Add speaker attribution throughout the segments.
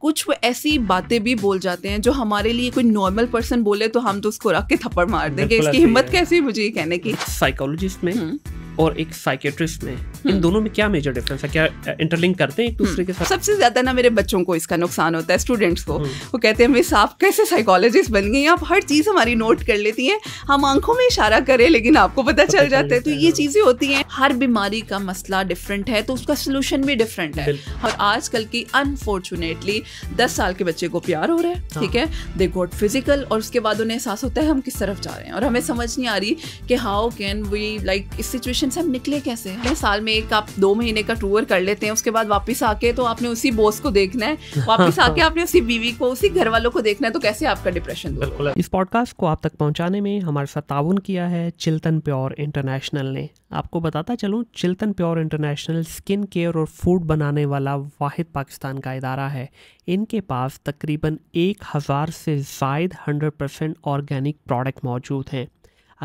Speaker 1: कुछ ऐसी बातें भी बोल जाते हैं जो हमारे लिए कोई नॉर्मल पर्सन बोले तो हम तो उसको रख के थप्पड़ मार देंगे इसकी हिम्मत कैसी मुझे ये कहने की
Speaker 2: साइकोलॉजिस्ट में हम्म। और एक साइकेट्रिस्ट में इन हम्म। दोनों में क्या मेजर डिफरेंस है क्या इंटरलिंक uh, करते हैं एक दूसरे के साथ
Speaker 1: सबसे ज्यादा ना मेरे बच्चों को इसका नुकसान होता है स्टूडेंट्स को हम्म। वो कहते हैं मिस आप कैसे साइकोलॉजिस्ट बन गई आप हर चीज हमारी नोट कर लेती हैं हम आंखों में इशारा करें लेकिन आपको पता चल जाता है तो ये चीजें होती हैं हर बीमारी का मसला डिफरेंट है तो उसका सोल्यूशन भी डिफरेंट है और आजकल की अनफॉर्चुनेटली दस साल के बच्चे को प्यार हो रहा है ठीक है दे गोट फिजिकल और उसके बाद उन्हें एहसास होता है हम किस तरफ जा रहे हैं और हमें समझ नहीं आ रही कि हाउ कैन वी लाइक इस सिचुएशन सिचुएशन से हम निकले कैसे हमें साल में एक आप दो महीने का टूर कर लेते हैं उसके बाद वापस आके तो आपने उसी बॉस को देखना है वापस आके आपने उसी बीवी को उसी घर वालों को देखना है तो कैसे आपका डिप्रेशन
Speaker 2: दूर इस पॉडकास्ट को आप तक पहुंचाने में हमारे साथ ताउन किया है चिल्तन प्योर इंटरनेशनल ने आपको बताता चलूँ Chiltan pure international skin care और फूड बनाने वाला वाहिद पाकिस्तान का इदारा है इनके पास तकरीबन एक हज़ार से जायद हंड्रेड परसेंट ऑर्गेनिक प्रोडक्ट मौजूद हैं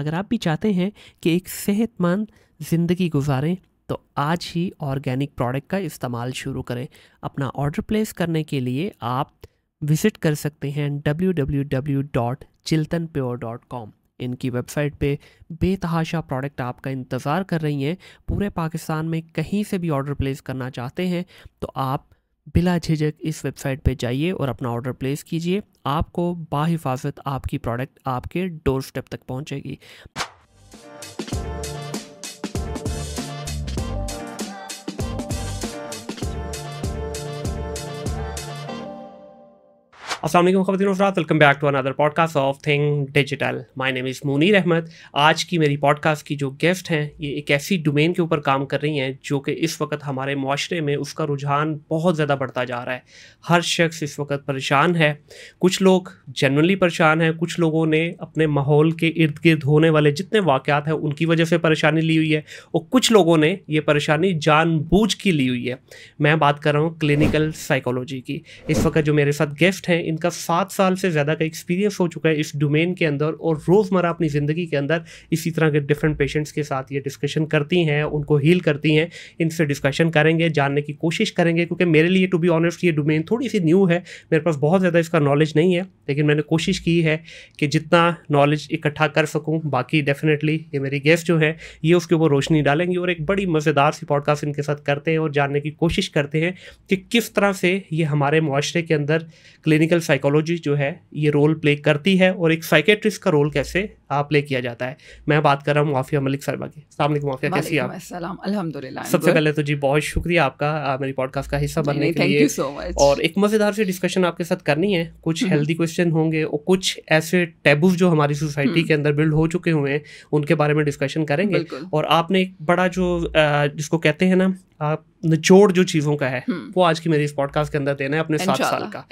Speaker 2: अगर आप भी चाहते हैं कि एक सेहतमंद ज़िंदगी गुजारें तो आज ही ऑर्गेनिक प्रोडक्ट का इस्तेमाल शुरू करें अपना ऑर्डर प्लेस करने के लिए आप विज़िट कर सकते हैं W W W dot Chiltan pure dot com इनकी वेबसाइट पे बेतहाशा प्रोडक्ट आपका इंतज़ार कर रही हैं पूरे पाकिस्तान में कहीं से भी ऑर्डर प्लेस करना चाहते हैं तो आप बिला झिझक इस वेबसाइट पे जाइए और अपना ऑर्डर प्लेस कीजिए आपको बाहिफाजत आपकी प्रोडक्ट आपके डोर स्टेप तक पहुँचेगी असल वालेकुम welcome back to another podcast of thing digital my name is Munir Ahmed आज की मेरी पॉडकास्ट की जो गेस्ट हैं ये एक ऐसी डोमेन के ऊपर काम कर रही हैं जो कि इस वक्त हमारे माशरे में उसका रुझान बहुत ज़्यादा बढ़ता जा रहा है हर शख्स इस वक्त परेशान है कुछ लोग जनरली परेशान हैं कुछ लोगों ने अपने माहौल के इर्द गिर्द होने वाले जितने वाक़ात हैं उनकी वजह से परेशानी ली हुई है और कुछ लोगों ने ये परेशानी जानबूझ की ली हुई है मैं बात कर रहा हूँ क्लिनिकल साइकोलॉजी की इस वक्त जो मेरे साथ गेस्ट हैं इनका सात साल से ज़्यादा का एक्सपीरियंस हो चुका है इस डोमेन के अंदर और रोज़मर्रा अपनी ज़िंदगी के अंदर इसी तरह के डिफरेंट पेशेंट्स के साथ ये डिस्कशन करती हैं उनको हील करती हैं इनसे डिस्कशन करेंगे जानने की कोशिश करेंगे क्योंकि मेरे लिए टू बी ऑनेस्ट ये डोमेन थोड़ी सी न्यू है मेरे पास बहुत ज़्यादा इसका नॉलेज नहीं है लेकिन मैंने कोशिश की है कि जितना नॉलेज इकट्ठा कर सकूँ बाकी डेफिनेटली ये मेरी गेस्ट जो है ये उसके ऊपर रोशनी डालेंगी और एक बड़ी मज़ेदार सी पॉडकास्ट इनके साथ करते हैं और जानने की कोशिश करते हैं कि किस तरह से ये हमारे माशरे के अंदर क्लिनिकल साइकोलॉजी जो है ये रोल प्ले करती है और एक साइकेट्रिस्ट का रोल कैसे प्ले किया जाता है मैं बात कर रहा हूँ माफिया मलिक साहबा की सलामकुम माफिया कैसी
Speaker 1: आप अल्हम्दुलिल्लाह सबसे पहले
Speaker 2: तो जी बहुत शुक्रिया आपका मेरी पॉडकास्ट का हिस्सा बनने के लिए और एक मज़ेदार से डिस्कशन आपके साथ करनी है कुछ हेल्दी हम्म। क्वेश्चन होंगे और कुछ ऐसे टैबूज जो हमारी सोसाइटी हम्म। के अंदर बिल्ड हो चुके हुए हैं उनके बारे में डिस्कशन करेंगे और आपने एक बड़ा जो जिसको कहते हैं ना आप निचोड़ जो चीज़ों का है हम्म। वो आज की मेरी इस पॉडकास्ट के अंदर देना है अपने सात साल का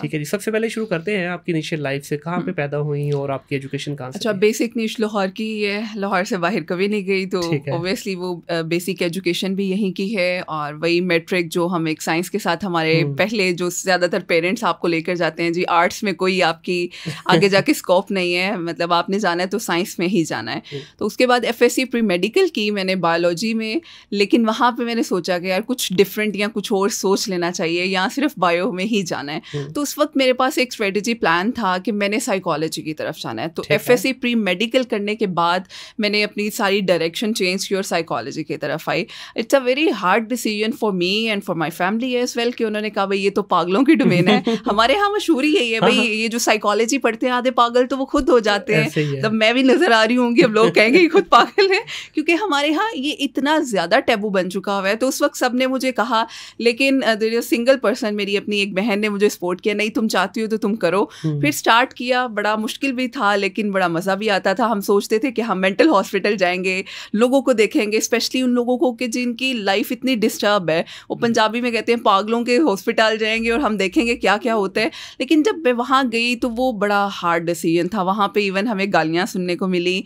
Speaker 2: ठीक है जी सबसे पहले शुरू करते हैं आपकी इनिशियल लाइफ से कहाँ पे हम्म। पैदा हुई और आपकी एजुकेशन कहाँ से अच्छा
Speaker 1: बेसिक निश लाहौर की है लाहौर से बाहर कभी नहीं गई तो ओबियसली वो बेसिक एजुकेशन भी यहीं की है और वही मेट्रिक जो हम एक साइंस के साथ हमारे हम्म। पहले जो ज़्यादातर पेरेंट्स आपको लेकर जाते हैं जी आर्ट्स में कोई आपकी आगे जाके स्कोप नहीं है मतलब आपने जाना है तो साइंस में ही जाना है हम्म। तो उसके बाद एफ एस प्री मेडिकल की मैंने बायोलॉजी में लेकिन वहाँ पर मैंने सोचा कि यार कुछ डिफरेंट या कुछ और सोच लेना चाहिए या सिर्फ बायो में ही जाना है तो उस वक्त मेरे पास एक स्ट्रेटजी प्लान था कि मैंने साइकोलॉजी की तरफ जाना है तो F S C pre medical करने के बाद मैंने अपनी सारी डायरेक्शन चेंज की और साइकोलॉजी की तरफ I it's a very hard decision for me and for my family as well कि उन्होंने कहा भाई ये तो पागलों की डोमेन है हमारे यहाँ मशहूर ही है ये भाई हाँ, हाँ। ये जो साइकोलॉजी पढ़ते हैं आधे पागल तो वो खुद हो जाते हैं तब मतलब मैं भी नजर आ रही हूँ कि अब लोग कहेंगे ये खुद पागल है क्योंकि हमारे यहाँ ये इतना ज़्यादा टैबू बन चुका हुआ है तो उस वक्त सब ने मुझे कहा लेकिन सिंगल uh, पर्सन मेरी अपनी एक बहन ने मुझे सपोर्ट किया नहीं तुम चाहती हो तो तुम करो हम्म। फिर स्टार्ट किया बड़ा मुश्किल भी था लेकिन बड़ा मज़ा भी आता था हम सोचते थे कि हम मेंटल हॉस्पिटल जाएंगे लोगों को देखेंगे स्पेशली उन लोगों को कि जिनकी लाइफ इतनी डिस्टर्ब है वो हम्म। पंजाबी में कहते हैं पागलों के हॉस्पिटल जाएंगे और हम देखेंगे क्या क्या होता है लेकिन जब मैं वहाँ गई तो वो बड़ा हार्ड डिसीजन था वहाँ पर इवन हमें गालियाँ सुनने को मिली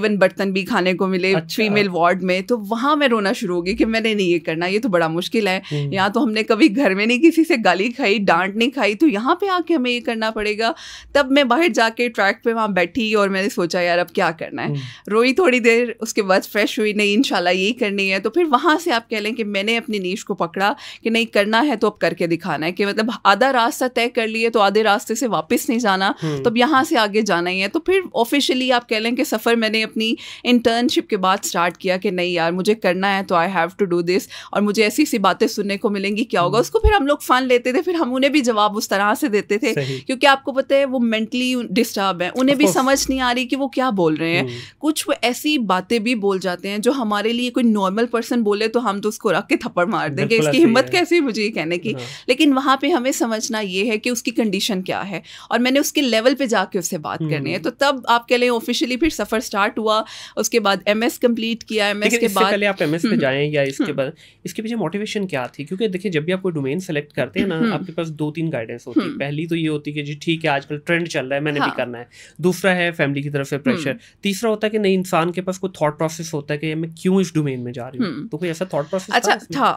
Speaker 1: इवन बर्तन भी खाने को मिले फीमेल अच्छा। वार्ड में तो वहाँ मैं रोना शुरू होगी कि मैंने नहीं ये करना ये तो बड़ा मुश्किल है हम्म। यहाँ तो हमने कभी घर में नहीं किसी से गाली खाई डांट नहीं खाई तो यहाँ पे आके हमें ये करना पड़ेगा तब मैं बाहर जाके ट्रैक पे वहाँ बैठी और मैंने सोचा यार अब क्या करना है हम्म। रोई थोड़ी देर उसके बाद फ्रेश हुई नहीं इन यही करनी है तो फिर वहाँ से आप कह लें कि मैंने अपनी नीच को पकड़ा कि नहीं करना है तो अब करके दिखाना है कि मतलब आधा रास्ता तय कर लिए तो आधे रास्ते से वापस नहीं जाना हम्म। तो अब यहाँ से आगे जाना ही है तो फिर ऑफिशियली आप कह लें कि सफ़र मैंने अपनी इंटर्नशिप के बाद स्टार्ट किया कि नहीं यार मुझे करना है तो I have to do this और मुझे ऐसी ऐसी बातें सुनने को मिलेंगी क्या होगा हम्म। उसको फिर हम लोग फ़न लेते थे फिर हम उन्हें भी जवाब उस तरह से देते थे क्योंकि आपको पता है वो मेंटली डिस्टर्ब है उन्हें भी समझ नहीं आ रही कि वो क्या बोल रहे हैं हम्म। कुछ ऐसी बातें भी बोल जाते हैं जो हमारे लिए कोई नॉर्मल पर्सन बोले तो हम तो उसको रख के थप्पड़ मार देंगे इसकी हिम्मत कैसी मुझे कहने की हाँ। लेकिन वहाँ पर हमें समझना ये है कि उसकी कंडीशन क्या है और मैंने उसके लेवल पर जाके उससे बात हम्म। करनी है तो तब आप कह लें ऑफिशियली फिर सफ़र स्टार्ट हुआ उसके बाद एम एस कम्प्लीट किया एम एस के बाद पहले
Speaker 2: आप एम एस पे हम्म। जाएँ या इसके हाँ। बाद इसके पीछे मोटिवेशन क्या थी क्योंकि देखिए जब भी आप कोई डोमेन सेलेक्ट करते हैं ना आपके पास दो तीन गाइडेंस होती है पहली तो ये होती है कि जी ठीक है आजकल ट्रेंड चल रहा है मैंने हाँ. भी करना है दूसरा है फैमिली की तरफ से प्रेशर हम्म। तीसरा होता है कि नहीं इंसान के पास कोई थॉट प्रोसेस होता है कि मैं क्यों इस डोमेन में जा रही हूँ हम्म। तो कोई ऐसा थॉट प्रोसेस अच्छा था,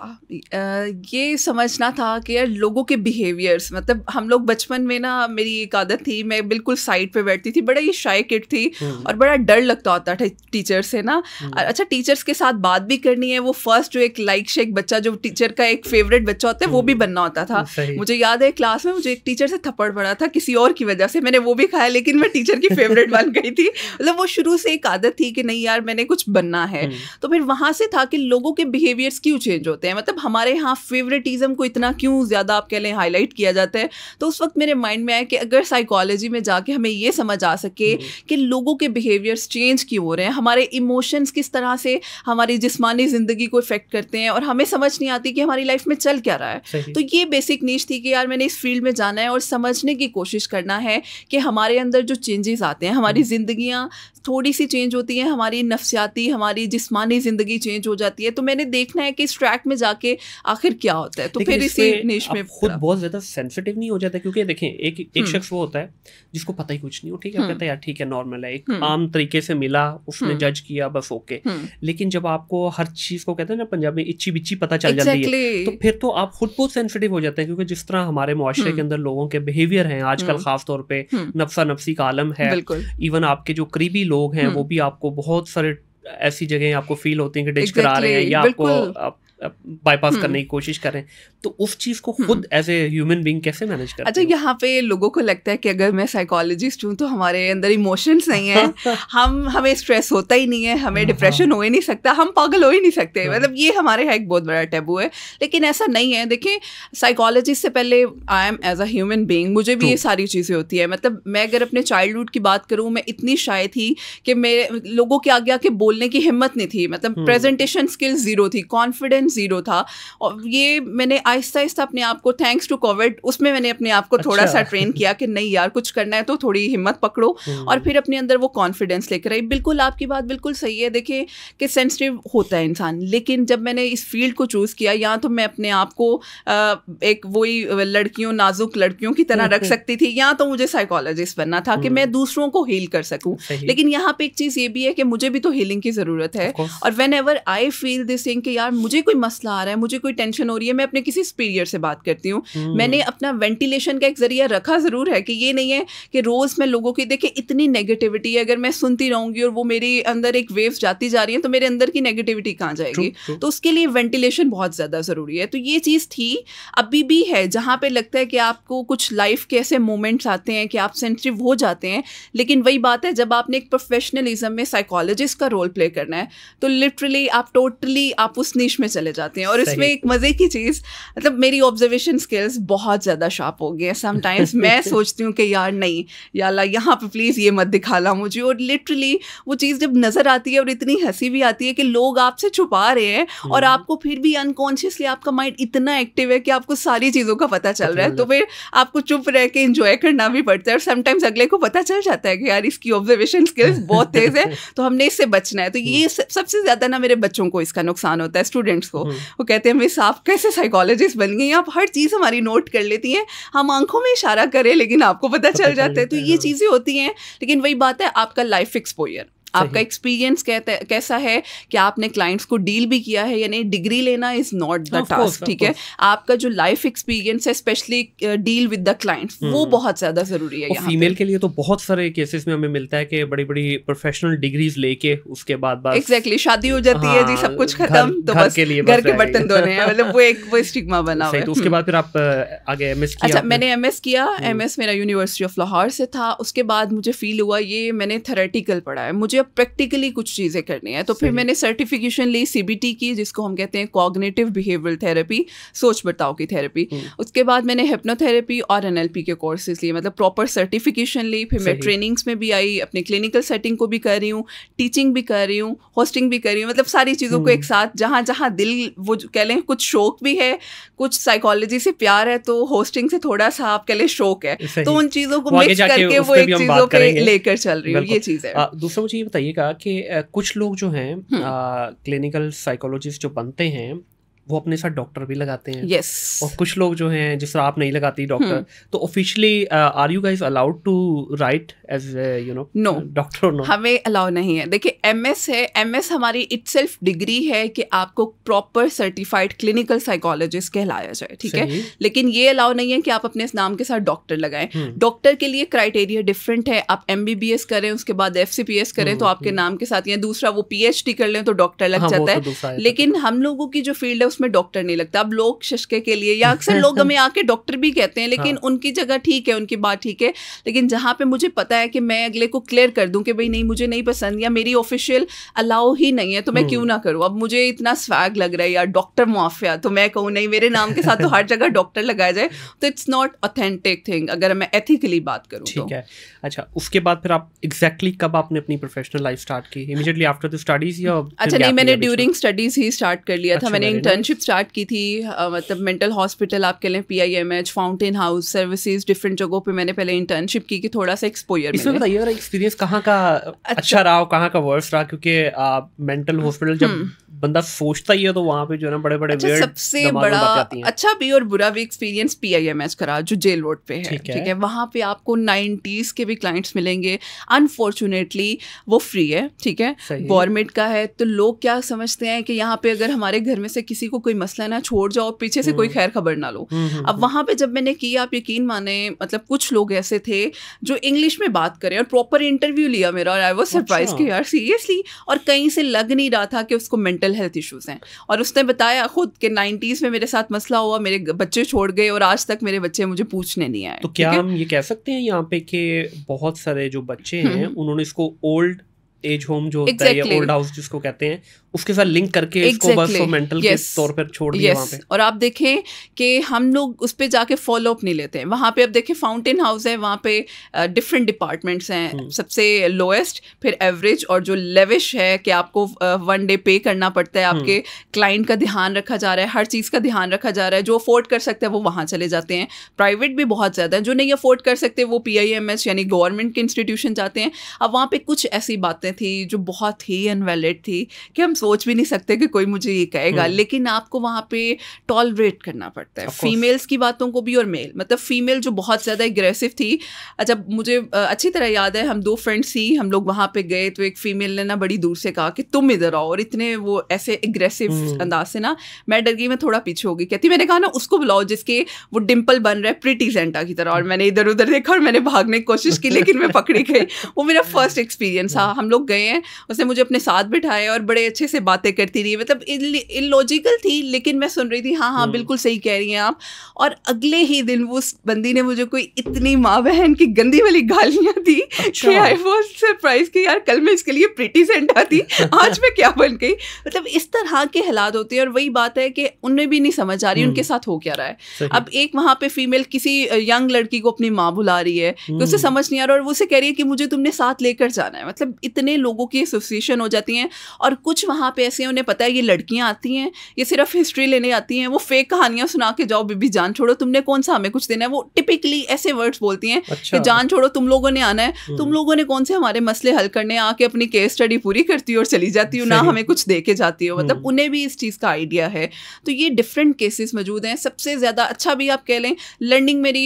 Speaker 1: था ये समझना था कि यार लोगों के बिहेवियर्स मतलब हम लोग बचपन में ना मेरी एक आदत थी मैं बिल्कुल साइड पे बैठती थी बड़ा ही शाई किट थी हम्म। और बड़ा डर लगता होता था टीचर से ना अच्छा टीचर्स के साथ बात भी करनी है वो फर्स्ट जो एक लाइक शेक बच्चा जो टीचर का एक फेवरेट बच्चा होता है वो भी बनना होता था मुझे याद है क्लास में मुझे एक टीचर से थप्पड़ पड़ा था किसी और की वजह से मैंने वो भी खाया लेकिन मैं टीचर की फेवरेट बन गई थी मतलब वो शुरू से एक आदत थी कि नहीं यार मैंने कुछ बनना है हम्म। तो फिर वहाँ से था कि लोगों के बिहेवियर्स क्यों चेंज होते हैं मतलब हमारे यहाँ फेवरेटिज्म को इतना क्यों ज़्यादा आप कह लें हाईलाइट किया जाता है तो उस वक्त मेरे माइंड में आया कि अगर साइकोलॉजी में जाके हमें ये समझ आ सके हम्म। कि लोगों के बिहेवियर्स चेंज क्यों हो रहे हैं हमारे इमोशंस किस तरह से हमारी जिसमानी ज़िंदगी को इफ़ेक्ट करते हैं और हमें समझ नहीं आती कि हमारी लाइफ में चल क्या रहा है तो ये बेसिक नीच थी कि यार मैंने इस फील्ड में जाना है है और समझने की कोशिश करना है कि हमारे अंदर जो चेंजेस आते हैं हमारी हम्म। ज़िंदियाँ थोड़ी सी चेंज होती हैं हमारी नफसियाती हमारी जिस्मानी ज़िंदगी चेंज हो जाती है तो मैंने देखना है कि इस ट्रैक में जाके आखिर क्या होता है तो फिर इसी निश
Speaker 2: में खुद बहुत ज़्यादा सेंसिटिव नहीं हो जाता क्योंकि देखें एक एक हम्म। शख्स वो होता है जिसको पता ही कुछ नहीं हो ठीक है हम्म। कहता है यार ठीक है नॉर्मल है एक आम तरीके से मिला उसने जज किया बस ओके लेकिन जब आपको हर चीज़ को कहते हैं ना पंजाब में इच्छी बिच्छी पता चल जाती है तो फिर तो आप खुद बहुत सेंसिटिव हो जाते हैं क्योंकि जिस तरह हमारे मुआरे के अंदर लोग लोगों के बिहेवियर हैं आजकल हम्म। खास तौर पे हम्म। नफसा नफसी का आलम है इवन आपके जो करीबी लोग हैं वो हम्म। भी आपको बहुत सारे ऐसी जगह आपको फील होती है कि डिच करा रहे हैं या आपको बाईपास हम्म। करने की कोशिश करें तो उस चीज़ को हम्म। खुद एज ए ह्यूमन बींग कैसे मैनेज करें अच्छा
Speaker 1: यहाँ पे लोगों को लगता है कि अगर मैं साइकोलॉजिस्ट हूँ तो हमारे अंदर इमोशंस नहीं है हम हमें स्ट्रेस होता ही नहीं है हमें डिप्रेशन हाँ, हाँ। हो ही नहीं सकता हम पागल हो ही नहीं सकते हाँ। मतलब ये हमारे यहाँ एक बहुत बड़ा टैबू है लेकिन ऐसा नहीं है देखिए साइकोलॉजिस्ट से पहले I am as a human being मुझे भी ये सारी चीज़ें होती है मतलब मैं अगर अपने चाइल्ड की बात करूँ मैं इतनी शायद थी कि मेरे लोगों के आगे आके बोलने की हिम्मत नहीं थी मतलब प्रेजेंटेशन स्किल्स जीरो थी कॉन्फिडेंस पॉइंट जीरो था और ये मैंने आहिस्ता आहिस्ता अपने आप को थैंक्स टू कोविड उसमें मैंने अपने आप को थोड़ा सा ट्रेन अच्छा। किया कि नहीं यार कुछ करना है तो थोड़ी हिम्मत पकड़ो हम्म। और फिर अपने अंदर वो कॉन्फिडेंस लेकर आई बिल्कुल आपकी बात बिल्कुल सही है देखिए कि सेंसिटिव होता है इंसान लेकिन जब मैंने इस फील्ड को चूज़ किया या तो मैं अपने आप को एक वही लड़कियों नाजुक लड़कियों की तरह रख हम्म। सकती थी या तो मुझे साइकोलॉजिस्ट बनना था कि हम्म। मैं दूसरों को हील कर सकूँ लेकिन यहाँ पे एक चीज़ ये भी है कि मुझे भी तो हीलिंग की ज़रूरत है और whenever I feel this thing कि यार मुझे कोई कोई मसला आ रहा है मुझे कोई टेंशन हो रही है मैं अपने किसी स्पीरियर से बात करती हूँ हम्म। मैंने अपना वेंटिलेशन का एक जरिया रखा ज़रूर है कि ये नहीं है कि रोज़ मैं लोगों की देखे इतनी नेगेटिविटी है अगर मैं सुनती रहूँगी और वो मेरे अंदर एक वेव जाती जा रही है तो मेरे अंदर की नेगेटिविटी कहाँ जाएगी true, true. तो उसके लिए वेंटिलेशन बहुत ज़्यादा ज़रूरी है तो ये चीज़ थी अभी भी है जहाँ पर लगता है कि आपको कुछ लाइफ के ऐसे मोमेंट्स आते हैं कि आप सेंसिटिव हो जाते हैं लेकिन वही बात है जब आपने एक प्रोफेशनलिज्म में साइकोलॉजिस्ट का रोल प्ले करना है तो लिटरली आप टोटली आप उस नीच में चले चले जाते हैं और इसमें एक मज़े की चीज़ मतलब मेरी ऑब्जर्वेशन स्किल्स बहुत ज़्यादा शार्प हो गई है समटाइम्स मैं सोचती हूँ कि यार नहीं यार यहाँ पे प्लीज़ ये मत दिखा ला मुझे और लिटरली वो चीज़ जब नज़र आती है और इतनी हंसी भी आती है कि लोग आपसे छुपा रहे हैं और हम्म। आपको फिर भी अनकॉन्शियसली आपका माइंड इतना एक्टिव है कि आपको सारी चीज़ों का पता चल रहा है तो फिर आपको चुप रह के इंजॉय करना भी पड़ता है और समटाइम्स अगले को पता चल जाता है कि यार इसकी ऑब्जर्वेशन स्किल्स बहुत तेज़ है तो हमने इससे बचना है तो हम्म। ये सबसे ज़्यादा ना मेरे बच्चों को इसका नुकसान होता है स्टूडेंट्स को को हम्म। वो कहते हैं मिस आप कैसे साइकोलॉजिस्ट बन गई आप हर चीज़ हमारी नोट कर लेती हैं हम आंखों में इशारा करें लेकिन आपको पता चल जाता है तो ये हाँ। चीज़ें होती हैं लेकिन वही बात है आपका लाइफ एक्सपोयर आपका एक्सपीरियंस कैसा है कि आपने क्लाइंट्स को डील भी किया है यानी डिग्री लेना इज नॉट द टास्क ठीक है आपका जो लाइफ एक्सपीरियंस है specially deal with the clients वो हम्म। बहुत ज़्यादा ज़रूरी है
Speaker 2: फीमेल के लिए तो बहुत सारे केसेस में हमें मिलता है कि बड़ी बड़ी प्रोफेशनल डिग्रीज लेके उसके बाद बाद एग्जैक्टली
Speaker 1: शादी हो जाती है जी हाँ, सब कुछ खत्म तो बस घर के बर्तन धोने हैं मतलब वो एक वो स्टिग्मा बना हुआ है तो उसके बाद
Speaker 2: फिर आप हम्म। आगे एमएस किया अच्छा
Speaker 1: मैंने एमएस किया एमएस हम्म। मेरा यूनिवर्सिटी ऑफ लाहौर से था उसके बाद मुझे फील हुआ ये मैंने थेरेटिकल पढ़ा है मुझे प्रैक्टिकली कुछ चीज़ें करनी है तो फिर मैंने सर्टिफिकेशन ली सीबीटी की जिसको हम कहते हैं कॉग्नेटिव बिहेवियर थेरेपी सोच बर्ताव की थेरेपी हम्म। उसके बाद मैंने हेप्नोथेरेपी और एनएलपी के कोर्सेज लिए मतलब प्रॉपर सर्टिफिकेशन ली फिर मैं ट्रेनिंग्स में भी आई अपने क्लिनिकल सेटिंग को भी कर रही हूँ टीचिंग भी कर रही हूँ होस्टिंग भी कर रही हूँ मतलब सारी चीज़ों को एक हम्म। साथ जहाँ जहाँ दिल वो कह लें कुछ शौक भी है कुछ साइकोलॉजी से प्यार है तो होस्टिंग से थोड़ा सा आप कह लें शौक है तो उन चीज़ों को मिक्स करके वो एक चीज़ों पर लेकर चल रही हूँ ये चीज़ है दूसरा
Speaker 2: मुझे बताइएगा कि कुछ लोग जो हैं हम्म। क्लिनिकल साइकोलॉजिस्ट जो बनते हैं वो अपने साथ डॉक्टर भी लगाते हैं yes. और कुछ लोग जो हैं जिस तरह आप नहीं लगाती डॉक्टर हम्म। तो officially are you guys allowed to write as you know no doctor no हमें
Speaker 1: अलाउ नहीं है देखिए एमएस है एमएस हमारी इट्सल्फ डिग्री है कि आपको प्रॉपर सर्टिफाइड क्लिनिकल साइकोलॉजिस्ट कहलाया जाए ठीक है लेकिन ये अलाउ नहीं है कि आप अपने नाम के साथ डॉक्टर लगाएं डॉक्टर हम्म। के लिए क्राइटेरिया डिफरेंट है आप एम करें उसके बाद एफ करें तो हम्म, आपके नाम के साथ या दूसरा वो पी कर लें तो डॉक्टर लग हाँ, जाता तो है लेकिन हम लोगों की जो फील्ड है उसमें डॉक्टर नहीं लगता अब लोग शशके के लिए या अक्सर लोग हमें आके डॉक्टर भी कहते हैं लेकिन हाँ। उनकी जगह ठीक है उनकी बात ठीक है लेकिन जहाँ पे मुझे पता है कि मैं अगले को क्लियर कर दूँ कि भाई नहीं मुझे नहीं पसंद या मेरी ऑफिशियल अलाउ ही नहीं है तो मैं क्यों हम्म। ना करूँ अब मुझे इतना स्वैग लग रहा है यार डॉक्टर मुआफिया तो मैं कहूँ नहीं मेरे नाम के साथ तो हर जगह डॉक्टर लगाया जाए तो इट्स नॉट ऑथेंटिक थिंग अगर मैं एथिकली बात करूँ तो। ठीक है
Speaker 2: अच्छा उसके बाद फिर आप एग्जैक्टली कब आपने अपनी प्रोफेशनल लाइफ स्टार्ट की इमीडिएटली आफ्टर द स्टडीज या अच्छा नहीं मैंने ड्यूरिंग
Speaker 1: स्टडीज ही स्टार्ट कर लिया था अच्छा, मैंने इंटर्न इंटर्नशिप स्टार्ट की थी मतलब मेंटल हॉस्पिटल आप कह लें P I M H fountain house services different जगहों पे मैंने पहले इंटर्नशिप की कि थोड़ा सा एक्सपोजर इसमें बताइए
Speaker 2: एक्सपीरियंस कहाँ का अच्छा, अच्छा रहा कहाँ का वर्स रहा क्योंकि मेंटल हॉस्पिटल जब हम्म। बंदा सोचता ही है तो वहाँ पे जो है ना बड़े बड़े अच्छा, सबसे बड़ा
Speaker 1: अच्छा भी और बुरा भी experience P I M S करा जो जेल रोड पे है ठीक है, ठीक है वहाँ पे आपको नाइन्टीज़ के भी क्लाइंट्स मिलेंगे अनफॉर्चुनेटली वो फ्री है ठीक है गवर्नमेंट का है तो लोग क्या समझते हैं कि यहाँ पे अगर हमारे घर में से किसी को कोई मसला ना छोड़ जाओ पीछे से कोई हम्म। खैर खबर ना लो हम्म, हम्म, अब वहाँ पे जब मैंने की आप यकीन माने मतलब कुछ लोग ऐसे थे जो इंग्लिश में बात करें और प्रॉपर इंटरव्यू लिया मेरा और आई वॉज सरप्राइज की यार सीरियसली और कहीं से लग नहीं रहा था कि उसको मेंटल मेंटल हेल्थ इश्यूज़ हैं और उसने बताया खुद कि नाइन्टीज़ में मेरे साथ मसला हुआ मेरे बच्चे छोड़ गए और आज तक मेरे बच्चे मुझे पूछने नहीं आए तो
Speaker 2: क्या हम ये कह सकते हैं यहाँ पे कि बहुत सारे जो बच्चे हैं हम्म। उन्होंने इसको ओल्ड एज होम जो होता exactly. है ओल्ड हाउस जिसको कहते हैं उसके साथ लिंक करके exactly. इसको बस मेंटल yes. के तौर पर छोड़ दिया yes. वहाँ पे
Speaker 1: और आप देखें कि हम लोग उस पर जाके फॉलो अप नहीं लेते हैं वहाँ पे आप देखें फाउंटेन हाउस है वहाँ पे डिफरेंट डिपार्टमेंट्स हैं हम्म। सबसे लोएस्ट फिर एवरेज और जो लेविश है कि आपको वन डे पे करना पड़ता है हम्म। आपके क्लाइंट का ध्यान रखा जा रहा है हर चीज़ का ध्यान रखा जा रहा है जो अफोर्ड कर सकते हैं वो वहाँ चले जाते हैं प्राइवेट भी बहुत ज़्यादा है जो नहीं अफोर्ड कर सकते वो पी यानी गवर्नमेंट के इंस्टीट्यूशन जाते हैं अब वहाँ पर कुछ ऐसी बातें थी जो बहुत ही अनवेलिड थी कि हम सोच भी नहीं सकते कि कोई मुझे ये कहेगा हम्म। लेकिन आपको वहाँ पे टॉलरेट करना पड़ता है फीमेल्स की बातों को भी और मेल मतलब फीमेल जो बहुत ज़्यादा एग्रेसिव थी अच्छा मुझे अच्छी तरह याद है हम दो फ्रेंड्स थी हम लोग वहाँ पे गए तो एक फीमेल ने ना बड़ी दूर से कहा कि तुम इधर आओ और इतने वो ऐसे एग्रेसिव हम्म। अंदाज से ना मैं डर गई मैं थोड़ा पीछे हो गई कहती मैंने कहा ना उसको बुलाओ जिसके वो डिम्पल बन रहा है प्रिटी सेंटा की तरह और मैंने इधर उधर देखा और मैंने भागने की कोशिश की लेकिन मैं पकड़ी गई वो मेरा फर्स्ट एक्सपीरियंस था हम लोग गए हैं उसने मुझे अपने साथ बिठाया और बड़े अच्छे से से बातें करती रही मतलब इलॉजिकल थी लेकिन मैं सुन रही थी हाँ हाँ हम्म। बिल्कुल सही कह रही हैं आप और अगले ही दिन वो उस बंदी ने मुझे कोई इतनी माँ बहन की गंदी वाली गालियाँ दी अच्छा। कि आई वॉज सरप्राइज कि यार कल मैं इसके लिए प्रिटी सेंट आती आज मैं क्या बन गई मतलब इस तरह के हालात होते हैं और वही बात है कि उन्हें भी नहीं समझ आ रही हम्म। उनके साथ हो क्या रहा है अब एक वहाँ पे फीमेल किसी यंग लड़की को अपनी माँ बुला रही है कि उसे हम्म। समझ नहीं आ रहा और वो उसे कह रही है कि मुझे तुमने साथ लेकर जाना है मतलब इतने लोगों की एसोसिएशन हो जाती हैं और कुछ वहाँ पे ऐसे उन्हें पता है ये लड़कियाँ आती हैं ये सिर्फ हिस्ट्री लेने आती हैं वो फेक कहानियाँ सुना के जाओ बीबी जान छोड़ो तुमने कौन सा हमें कुछ देना है वो टिपिकली ऐसे वर्ड्स बोलती हैं अच्छा। कि जान छोड़ो तुम लोगों ने आना है हम्म। तुम लोगों ने कौन से हमारे मसले हल करने आके अपनी केस स्टडी पूरी करती हो और चली जाती हो ना हमें कुछ दे के जाती हो मतलब हम्म। उन्हें भी इस चीज़ का आइडिया है तो ये डिफरेंट केसेस मौजूद हैं सबसे ज़्यादा अच्छा भी आप कह लें लर्निंग मेरी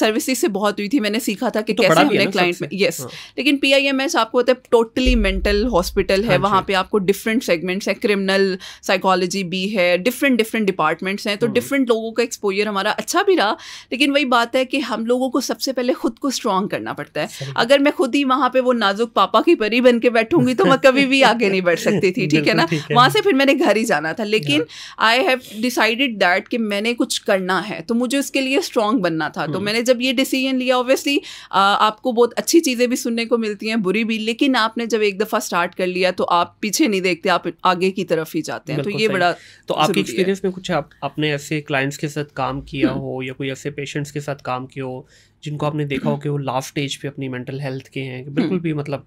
Speaker 1: सर्विसेज से बहुत हुई थी मैंने सीखा था कि तो कैसे हमने क्लाइंट में यस हाँ। लेकिन पी आपको होता है टोटली मेंटल हॉस्पिटल है हाँ वहाँ पर आपको डिफरेंट डिफरेंट सेगमेंट्स हैं क्रिमिनल साइकोलॉजी भी है डिफरेंट डिफरेंट डिपार्टमेंट्स हैं तो डिफरेंट hmm. लोगों का एक्सपोजर हमारा अच्छा भी रहा लेकिन वही बात है कि हम लोगों को सबसे पहले खुद को स्ट्रांग करना पड़ता है अगर मैं खुद ही वहाँ पर वो नाजुक पापा की परी बन के बैठूंगी तो मैं कभी भी आगे नहीं बढ़ सकती थी ठीक है ना वहाँ से फिर मैंने घर ही जाना था लेकिन आई हैव डिसाइडेड दैट कि मैंने कुछ करना है तो मुझे उसके लिए स्ट्रांग बनना था तो hmm. मैंने जब ये डिसीजन लिया ऑब्वियसली आपको बहुत अच्छी चीज़ें भी सुनने को मिलती हैं बुरी भी लेकिन आपने जब एक दफ़ा स्टार्ट कर लिया तो आप पीछे नहीं देख देखते आप आगे की तरफ ही जाते हैं तो ये बड़ा तो आपके एक्सपीरियंस
Speaker 2: में कुछ आप अपने ऐसे क्लाइंट्स के साथ काम किया हो या कोई ऐसे पेशेंट्स के साथ काम किया हो जिनको आपने देखा हो कि वो लास्ट स्टेज पे अपनी मेंटल हेल्थ के हैं बिल्कुल हम्म। भी मतलब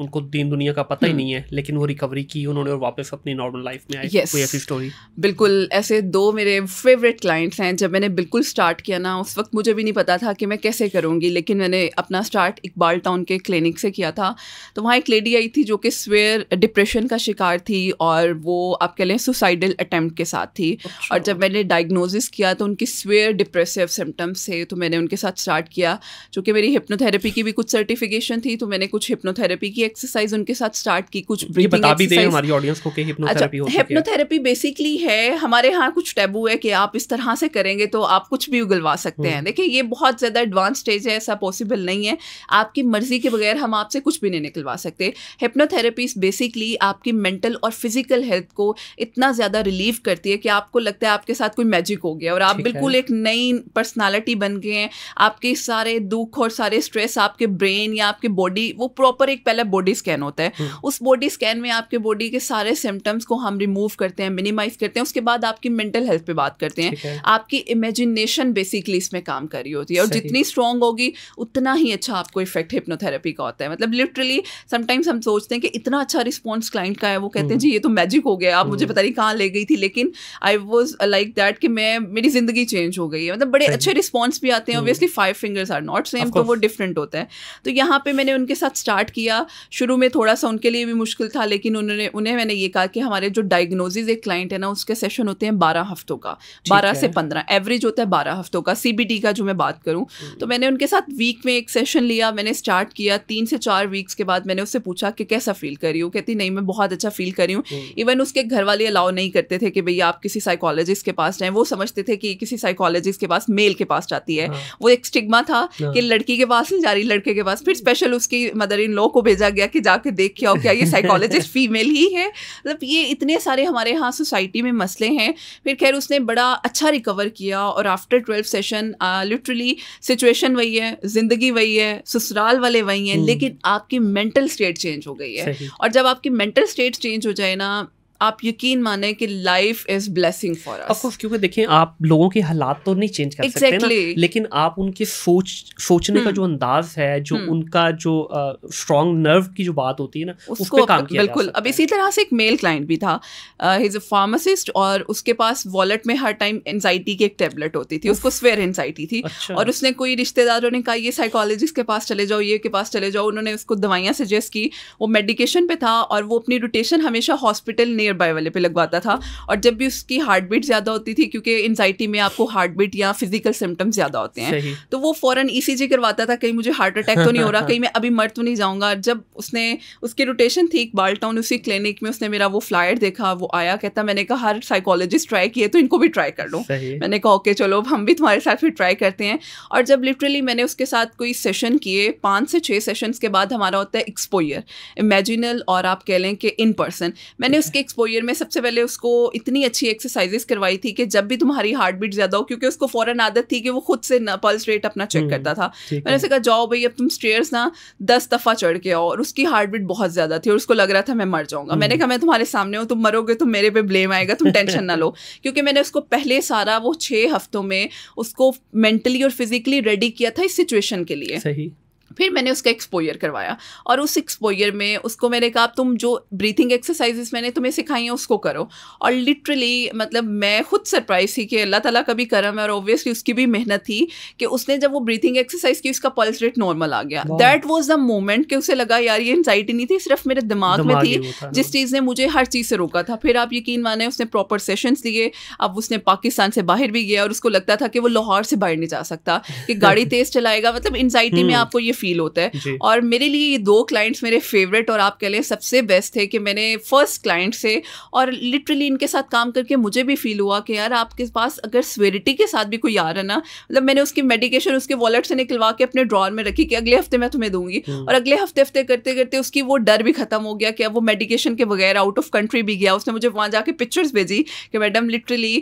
Speaker 2: उनको दीन दुनिया का पता ही हम्म। नहीं है लेकिन वो रिकवरी की उन्होंने और वापस अपनी नॉर्मल लाइफ में आई yes. कोई ऐसी स्टोरी
Speaker 1: बिल्कुल ऐसे दो मेरे फेवरेट क्लाइंट्स हैं जब मैंने बिल्कुल स्टार्ट किया ना उस वक्त मुझे भी नहीं पता था कि मैं कैसे करूँगी लेकिन मैंने अपना स्टार्ट इकबाल टाउन के क्लिनिक से किया था तो वहाँ एक लेडी आई थी जो कि स्वेयर डिप्रेशन का शिकार थी और वो आप कह लें सुसाइडल अटैम्प्ट के साथ थी अच्छा। और जब मैंने डायग्नोसिस किया तो उनकी स्वेयर डिप्रेसिव सिम्टम्स थे तो मैंने उनके साथ स्टार्ट किया चूँकि मेरी हिप्नोथेरेपी की भी कुछ सर्टिफिकेशन थी तो मैंने कुछ हिप्नोथेरेपी की एक्सरसाइज उनके साथ स्टार्ट की कुछ ये बता भी दें हमारी
Speaker 2: ऑडियंस को कि हिप्नोथेरेपी अच्छा, हिप्नोथेरेपी
Speaker 1: बेसिकली है हमारे यहाँ कुछ टैबू है कि आप इस तरह से करेंगे तो आप कुछ भी उगलवा सकते हैं हम्म। देखिए ये बहुत ज़्यादा एडवांस स्टेज है ऐसा पॉसिबल नहीं है आपकी मर्जी के बगैर हम आपसे कुछ भी नहीं निकलवा सकते हिप्नोथेरेपी बेसिकली आपकी मेंटल और फिजिकल हेल्थ को इतना ज़्यादा रिलीव करती है कि आपको लगता है आपके साथ कोई मैजिक हो गया और आप बिल्कुल एक नई पर्सनैलिटी बन गए हैं आपके सारे दुख और सारे स्ट्रेस आपके ब्रेन या आपके बॉडी वो प्रॉपर एक पहले बॉडी स्कैन होता है हम्म। उस बॉडी स्कैन में आपके बॉडी के सारे सिम्टम्स को हम रिमूव करते हैं मिनिमाइज करते हैं उसके बाद आपकी मेंटल हेल्थ पे बात करते हैं आपकी इमेजिनेशन बेसिकली इसमें काम कर रही होती है और जितनी स्ट्रांग होगी उतना ही अच्छा आपको इफेक्ट हिप्नोथेरेपी का होता है मतलब लिटरली समटाइम्स हम सोचते हैं कि इतना अच्छा रिस्पॉन्स क्लाइंट का है वो कहते हैं हम्म। जी ये तो मैजिक हो गया आप मुझे हम्म। पता नहीं कहाँ ले गई थी लेकिन आई वॉज लाइक दैट कि मैं मेरी जिंदगी चेंज हो गई है मतलब बड़े अच्छे रिस्पॉन्स भी आते हैं obviously five fingers are not same तो वो डिफरेंट होता है तो यहाँ पे मैंने उनके साथ स्टार्ट किया शुरू में थोड़ा सा उनके लिए भी मुश्किल था लेकिन उन्होंने उन्हें मैंने ये कहा कि हमारे जो डायग्नोजिज एक क्लाइंट है ना उसके सेशन होते हैं बारह हफ्तों का बारह से पंद्रह एवरेज होता है बारह हफ्तों का सी का जो मैं बात करूँ तो हम्म। मैंने उनके साथ वीक में एक सेशन लिया मैंने स्टार्ट किया तीन से चार वीक्स के बाद मैंने उससे पूछा कि कैसा फील करी हूँ कहती नहीं मैं बहुत अच्छा फील करी हूँ इवन हम्म। उसके घर वाले अलाउ नहीं करते थे कि भैया आप किसी साइकोलॉजिस्ट के पास जाएँ वो समझते थे कि किसी साइकोलॉजिस्ट के पास मेल के पास जाती है हाँ। वो एक स्टिग्मा था कि हाँ। लड़की के पास नहीं जा रही लड़के के पास फिर स्पेशल हम्म। उसकी मदर इन लॉ को भेजा गया कि जाके देख के आओ क्या ये साइकोलॉजिस्ट फीमेल ही है मतलब ये इतने सारे हमारे यहाँ सोसाइटी में मसले हैं फिर खैर उसने बड़ा अच्छा रिकवर किया और after twelve session literally situation वही है ज़िंदगी वही है ससुराल वाले वही हैं हम्म। लेकिन आपकी मेंटल स्टेट चेंज हो गई है और जब आपकी मेंटल स्टेट चेंज हो जाए ना आप यकीन माने कि life is blessing for us of क्योंकि देखें
Speaker 2: आप लोगों के हालात तो नहीं चेंज कर exactly. सकते ना लेकिन आप उनके सोच सोचने का hmm. जो अंदाज है जो hmm. उनका जो स्ट्रॉन्ग uh, नर्व की जो बात होती है ना
Speaker 1: उसको उस पे काम किया बिल्कुल अब इसी तरह से एक मेल क्लाइंट भी था इज अ फार्मासिस्ट और उसके पास वॉलेट में हर टाइम एनजाइटी की एक टेबलेट होती थी उसको स्वेयर एनजाइटी थी अच्छा। और उसने कोई रिश्तेदारों ने कहा ये साइकोलॉजिस्ट के पास चले जाओ ये के पास चले जाओ उन्होंने उसको दवाइयाँ सजेस्ट की वो मेडिकेशन पे था और वो अपनी रोटेशन हमेशा हॉस्पिटल नियर नियर बाय वाले पे लगवाता था और जब भी उसकी हार्ट बीट ज़्यादा होती थी क्योंकि एनजाइटी में आपको हार्ट बीट या फिजिकल सिम्टम्स ज़्यादा होते हैं तो वो फ़ौरन ई e करवाता था कहीं मुझे हार्ट अटैक तो नहीं हो रहा कहीं मैं अभी मर तो नहीं जाऊँगा जब उसने उसकी रोटेशन थी इकबाल टाउन उसी क्लिनिक में उसने मेरा वो फ्लायर देखा वो आया कहता मैंने कहा हर साइकोलॉजिस्ट ट्राई किए तो इनको भी ट्राई कर लो मैंने कहा ओके चलो हम भी तुम्हारे साथ फिर ट्राई करते हैं और जब लिटरली मैंने उसके साथ कोई सेशन किए पाँच से छः सेशन के बाद हमारा होता है एक्सपोयर इमेजिनल और आप कह लें कि इन पर्सन मैंने उसके एक्सपो फोर में सबसे पहले उसको इतनी अच्छी एक्सरसाइजेस करवाई थी कि जब भी तुम्हारी हार्ट बीट ज़्यादा हो क्योंकि उसको फ़ौरन आदत थी कि वो खुद से पल्स रेट अपना चेक हम्म, करता था मैंने उसे कहा जाओ भाई अब तुम स्टेयर्स ना दस दफ़ा चढ़ के आओ और उसकी हार्ट बीट बहुत ज़्यादा थी और उसको लग रहा था मैं मर जाऊंगा मैंने हम्म। कहा मैं तुम्हारे सामने हूँ तुम मरोगे तुम तो मेरे पे ब्लेम आएगा तुम टेंशन ना लो क्योंकि मैंने उसको पहले सारा वो छः हफ्तों में उसको मेंटली और फिजिकली रेडी किया था इस सिचुएशन के लिए सही फिर मैंने उसका एक्सपोजर करवाया और उस एक्सपोजर में उसको मैंने कहा तुम जो ब्रीथिंग एक्सरसाइजेस मैंने तुम्हें सिखाई हैं उसको करो और लिटरली मतलब मैं खुद सरप्राइज थी कि अल्लाह ताला का भी करम है और ऑब्वियसली उसकी भी मेहनत थी कि उसने जब वो ब्रीथिंग एक्सरसाइज की उसका पल्स रेट नॉर्मल आ गया दैट वॉज द मोमेंट कि उसे लगा यार ये एनजाइटी नहीं थी सिर्फ मेरे दिमाग, दिमाग में थी जिस चीज़ ने मुझे हर चीज़ से रोका था फिर आप यकीन माने उसने प्रॉपर सेशंस दिए अब उसने पाकिस्तान से बाहर भी गया और उसको लगता था कि वो लाहौर से बाहर नहीं जा सकता कि गाड़ी तेज़ चलाएगा मतलब एनजाइटी में हम्म। आपको ये फील होता है और मेरे लिए ये दो क्लाइंट्स मेरे फेवरेट और आप कह लें सबसे बेस्ट थे कि मैंने फर्स्ट क्लाइंट से और लिटरली इनके साथ काम करके मुझे भी फील हुआ कि यार आपके पास अगर स्वेरिटी के साथ भी कोई आ रहा ना मतलब मैंने उसकी मेडिकेशन उसके वॉलेट से निकलवा के अपने ड्रॉर में रखी कि अगले हफ्ते मैं तुम्हें दूंगी हम्म। और अगले हफ्ते हफ्ते करते करते उसकी वो डर भी खत्म हो गया कि अब वो मेडिकेशन के बगैर आउट ऑफ कंट्री भी गया उसने मुझे वहाँ जाके पिक्चर्स भेजी कि मैडम लिटरली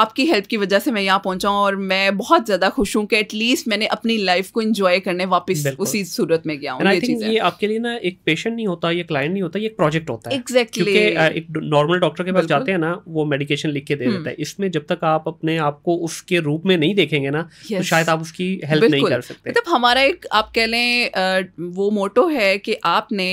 Speaker 1: आपकी हेल्प की वजह से मैं यहाँ पहुँचाऊँ और मैं बहुत ज़्यादा खुश हूँ कि एटलीस्ट मैंने अपनी लाइफ को इंजॉय करने वापस उसी सूरत में गया हूं, ये चीज़ है। ये
Speaker 2: आपके लिए ना एक पेशेंट नहीं होता ये क्लाइंट नहीं होता ये एक प्रोजेक्ट होता है एग्जैक्टली exactly. एक नॉर्मल डॉक्टर के पास जाते हैं ना वो मेडिकेशन लिख के दे हम्म। देता है इसमें जब तक आप अपने आप को उसके रूप में नहीं देखेंगे ना तो शायद आप उसकी हेल्प नहीं कर सकते मतलब
Speaker 1: हमारा एक आप कह लें वो मोटो है कि आपने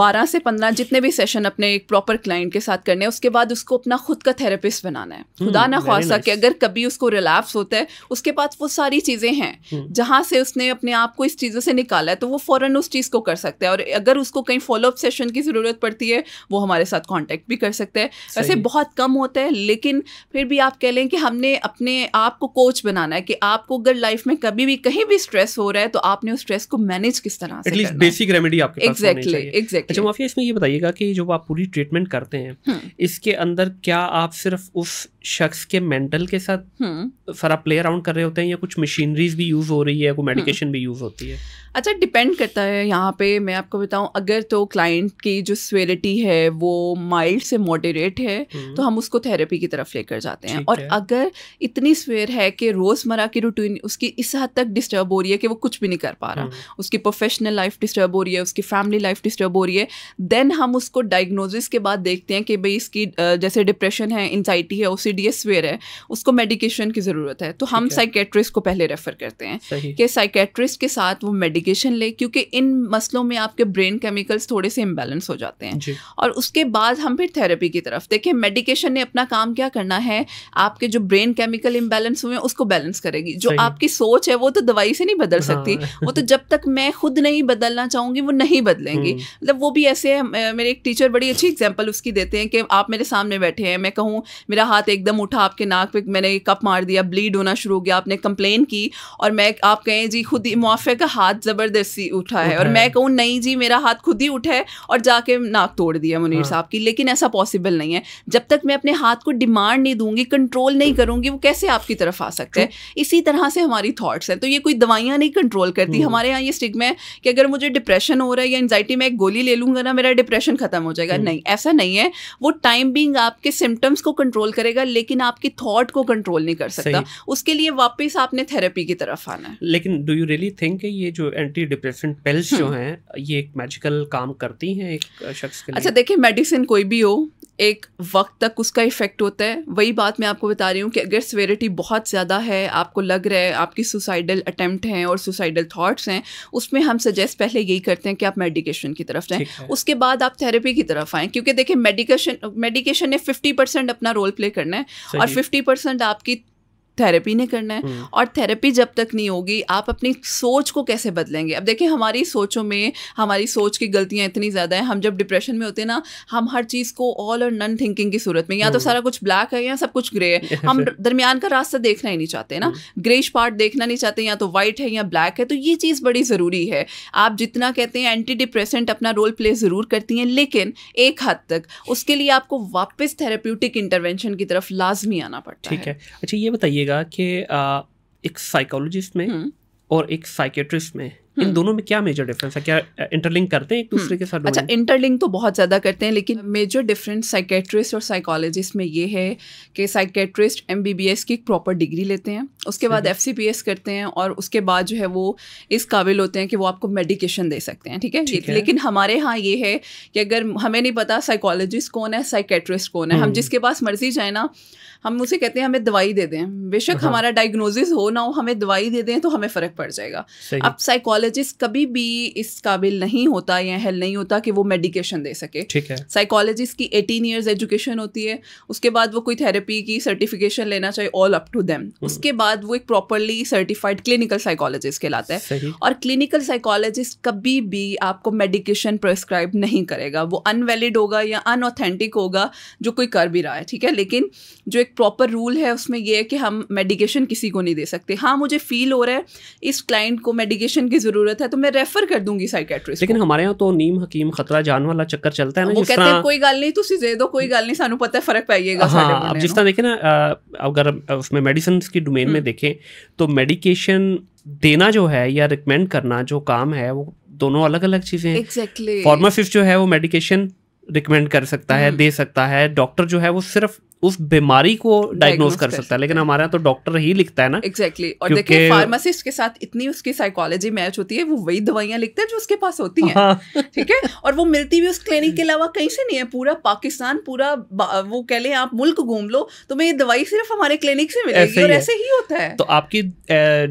Speaker 1: बारह से पंद्रह जितने भी सेशन अपने एक प्रॉपर क्लाइंट के साथ करने हैं उसके बाद उसको अपना खुद का थेरेपिस्ट बनाना है हम्म, खुदा ना खासा कि अगर कभी उसको रिलैप्स होता है उसके पास वो सारी चीज़ें हैं हम्म। जहाँ से उसने अपने आप को को इस चीज़ों से निकाला है तो वो फ़ौरन उस चीज़ को कर सकते हैं और अगर उसको कहीं फॉलोअप सेशन की ज़रूरत पड़ती है वो हमारे साथ कॉन्टैक्ट भी कर सकते हैं वैसे बहुत कम होता है लेकिन फिर भी आप कह लें कि हमने अपने आप को कोच बनाना है कि आपको अगर लाइफ में कभी भी कहीं भी स्ट्रेस हो रहा है तो आपने उस स्ट्रेस को मैनेज किस तरह से
Speaker 2: बेसिक रेमेडी आपके एग्जैक्टली एग्जैक्टली अच्छा माफिया इसमें ये बताइएगा कि जो आप पूरी ट्रीटमेंट करते हैं हम्म। इसके अंदर क्या आप सिर्फ उस शख्स के मेंटल के साथ सारा प्ले अराउंड कर रहे होते हैं या कुछ मशीनरीज भी यूज हो रही है कोई मेडिकेशन हम्म। भी यूज होती है होती है
Speaker 1: अच्छा डिपेंड करता है यहाँ पे मैं आपको बताऊँ अगर तो क्लाइंट की जो स्वेरिटी है वो माइल्ड से मॉडरेट है हम्म। तो हम उसको थेरेपी की तरफ लेकर जाते हैं और है। अगर इतनी स्वेयर है कि रोज़मर्रा की रूटीन उसकी इस हद तक डिस्टर्ब हो रही है कि वो कुछ भी नहीं कर पा रहा हम्म। उसकी प्रोफेशनल लाइफ डिस्टर्ब हो रही है उसकी फैमिली लाइफ डिस्टर्ब हो रही है देन हम उसको डायग्नोसिस के बाद देखते हैं कि भाई इसकी जैसे डिप्रेशन है इन्जाइटी है ओ स्वेयर है उसको मेडिकेशन की ज़रूरत है तो हम साइकेट्रिस्ट को पहले रेफ़र करते हैं कि साइकेट्रिस्ट के साथ साथ वो मेडिकेशन ले क्योंकि इन मसलों में आपके ब्रेन केमिकल्स थोड़े से इम्बेलेंस हो जाते हैं और उसके बाद हम फिर थेरेपी की तरफ देखिए मेडिकेशन ने अपना काम क्या करना है आपके जो ब्रेन केमिकल इम्बेलेंस हुए हैं उसको बैलेंस करेगी जो आपकी सोच है वो तो दवाई से नहीं बदल सकती हाँ। वो तो जब तक मैं खुद नहीं बदलना चाहूँगी वो नहीं बदलेंगी हम्म। मतलब वो भी ऐसे मेरे एक टीचर बड़ी अच्छी एग्जाम्पल उसकी देते हैं कि आप मेरे सामने बैठे हैं मैं कहूँ मेरा हाथ एकदम उठा आपके नाक पे मैंने कप मार दिया ब्लीड होना शुरू हो गया आपने कंप्लेन की और मैं आप कहें जी खुद ही है का हाथ जबरदस्ती उठा है और मैं कहूँ नहीं जी मेरा हाथ खुद ही उठा है और जाके नाक तोड़ दिया मुनीर हाँ। साहब की लेकिन ऐसा पॉसिबल नहीं है जब तक मैं अपने हाथ को डिमांड नहीं दूंगी कंट्रोल नहीं करूंगी वो कैसे आपकी तरफ आ सकते हैं इसी तरह से हमारी थॉट्स हैं तो ये कोई दवाइयाँ नहीं कंट्रोल करती hmm। हमारे यहाँ ये स्टिक है कि अगर मुझे डिप्रेशन हो रहा है या एनजाइटी में एक गोली ले लूँगा ना मेरा डिप्रेशन खत्म हो जाएगा नहीं ऐसा नहीं है वो टाइम बींग आपके सिम्टम्स को कंट्रोल करेगा लेकिन आपकी थॉट को कंट्रोल नहीं कर सकता उसके लिए वापस आपने थेरेपी की तरफ आना है
Speaker 2: लेकिन डू यू रियली थिंक कि ये जो एंटी डिप्रेशन पिल्स जो हम्म। हैं ये एक मैजिकल काम करती हैं एक शख्स के अच्छा, लिए अच्छा
Speaker 1: देखिए मेडिसिन कोई भी हो एक वक्त तक उसका इफ़ेक्ट होता है वही बात मैं आपको बता रही हूँ कि अगर सवेरिटी बहुत ज़्यादा है आपको लग रहा है आपकी सुसाइडल अटैम्प्ट हैं और सुसाइडल थाट्स हैं उसमें हम सजेस्ट पहले यही करते हैं कि आप मेडिकेशन की तरफ जाएँ उसके बाद आप थेरेपी की तरफ आएँ क्योंकि देखिए मेडिकेशन मेडिकेशन ने फिफ्टी अपना रोल प्ले करना है और फिफ्टी आपकी थेरेपी ने करना है हम्म। और थेरेपी जब तक नहीं होगी आप अपनी सोच को कैसे बदलेंगे अब देखिए हमारी सोचों में हमारी सोच की गलतियाँ इतनी ज़्यादा हैं हम जब डिप्रेशन में होते हैं ना हम हर चीज़ को ऑल और नन थिंकिंग की सूरत में या तो हम्म। सारा कुछ ब्लैक है या सब कुछ ग्रे है हम दरमियान का रास्ता देखना ही नहीं चाहते ना ग्रेश हम्म। पार्ट देखना नहीं चाहते या तो वाइट है या ब्लैक है तो ये चीज़ बड़ी ज़रूरी है आप जितना कहते हैं एंटी डिप्रेशेंट अपना रोल प्ले ज़रूर करती हैं लेकिन एक हद तक उसके लिए आपको वापस थेरेप्यूटिक इंटरवेंशन की तरफ लाजमी आना पड़ता है ठीक है
Speaker 2: अच्छा ये बताइएगा बताइएगा कि एक साइकोलॉजिस्ट में हम्म। और एक साइकेट्रिस्ट में इन हम्म। दोनों में क्या मेजर डिफरेंस है क्या इंटरलिंक करते हैं एक दूसरे हम्म। के साथ अच्छा
Speaker 1: इंटरलिंक तो बहुत ज़्यादा करते हैं लेकिन मेजर डिफरेंस साइकेट्रिस्ट और साइकोलॉजिस्ट में ये है कि साइकेट्रिस्ट एम की एक प्रॉपर डिग्री लेते हैं उसके बाद एफ करते हैं और उसके बाद जो है वो इस काबिल होते हैं कि वो आपको मेडिकेशन दे सकते हैं ठीक है ठीक लेकिन हमारे यहाँ ये है कि अगर हमें नहीं पता साइकोलॉजिस्ट कौन है साइकेट्रिस्ट कौन है हम जिसके पास मर्जी जाए ना हम उसे कहते हैं हमें दवाई दे दें बेशक हाँ। हमारा डायग्नोसिस हो ना हो हमें दवाई दे दें तो हमें फ़र्क पड़ जाएगा अब साइकोलॉजिस्ट कभी भी इस काबिल नहीं होता या हेल नहीं होता कि वो मेडिकेशन दे सके ठीक है साइकोलॉजिस्ट की एटीन ईयर्स एजुकेशन होती है उसके बाद वो कोई थेरेपी की सर्टिफिकेशन लेना चाहिए ऑल अप टू देम उसके बाद वो एक प्रॉपरली सर्टिफाइड क्लिनिकल साइकोलॉजिस्ट कहलाता है और क्लिनिकल साइकोलॉजिस्ट कभी भी आपको मेडिकेशन प्रेस्क्राइब नहीं करेगा वो अनवैलिड होगा या अनऑथेंटिक होगा जो कोई कर भी रहा है ठीक है लेकिन जो एक प्रॉपर रूल है उसमें ये है कि हम मेडिकेशन किसी को नहीं दे सकते हाँ मुझे फील हो रहा है इस क्लाइंट को मेडिकेशन की ज़रूरत है तो मैं रेफ़र कर दूंगी साइकेट्रिस्ट
Speaker 2: लेकिन हमारे यहाँ तो नीम हकीम खतरा जान वाला चक्कर चलता है ना वो कहते हैं कोई
Speaker 1: गल नहीं तुम दे दो कोई गल नहीं सानू पता है फ़र्क पाइएगा हाँ
Speaker 2: अब जिस तरह देखें ना अगर उसमें मेडिसिन की डोमेन में हम्म। देखें तो मेडिकेशन देना जो है या रिकमेंड करना जो काम है वो दोनों अलग अलग चीज़ें एग्जैक्टली फार्मासिस्ट जो है वो मेडिकेशन रिकमेंड कर सकता है हम्म। दे सकता है डॉक्टर जो है वो सिर्फ उस बीमारी
Speaker 1: को डायग्नोज कर सकता है
Speaker 2: लेकिन हमारे यहाँ तो डॉक्टर ही लिखता है ना
Speaker 1: एग्जैक्टली exactly. और देखिए फार्मासिस्ट के साथ इतनी उसकी साइकोलॉजी मैच होती है वो वही दवाइयाँ लिखता है जो उसके पास होती हैं हाँ। ठीक है और वो मिलती भी उस क्लिनिक के अलावा कहीं से नहीं है पूरा पाकिस्तान पूरा वो कह लें आप मुल्क घूम लो तो मैं ये दवाई सिर्फ हमारे क्लिनिक से मिलेगी और ऐसे ही होता है तो
Speaker 2: आपकी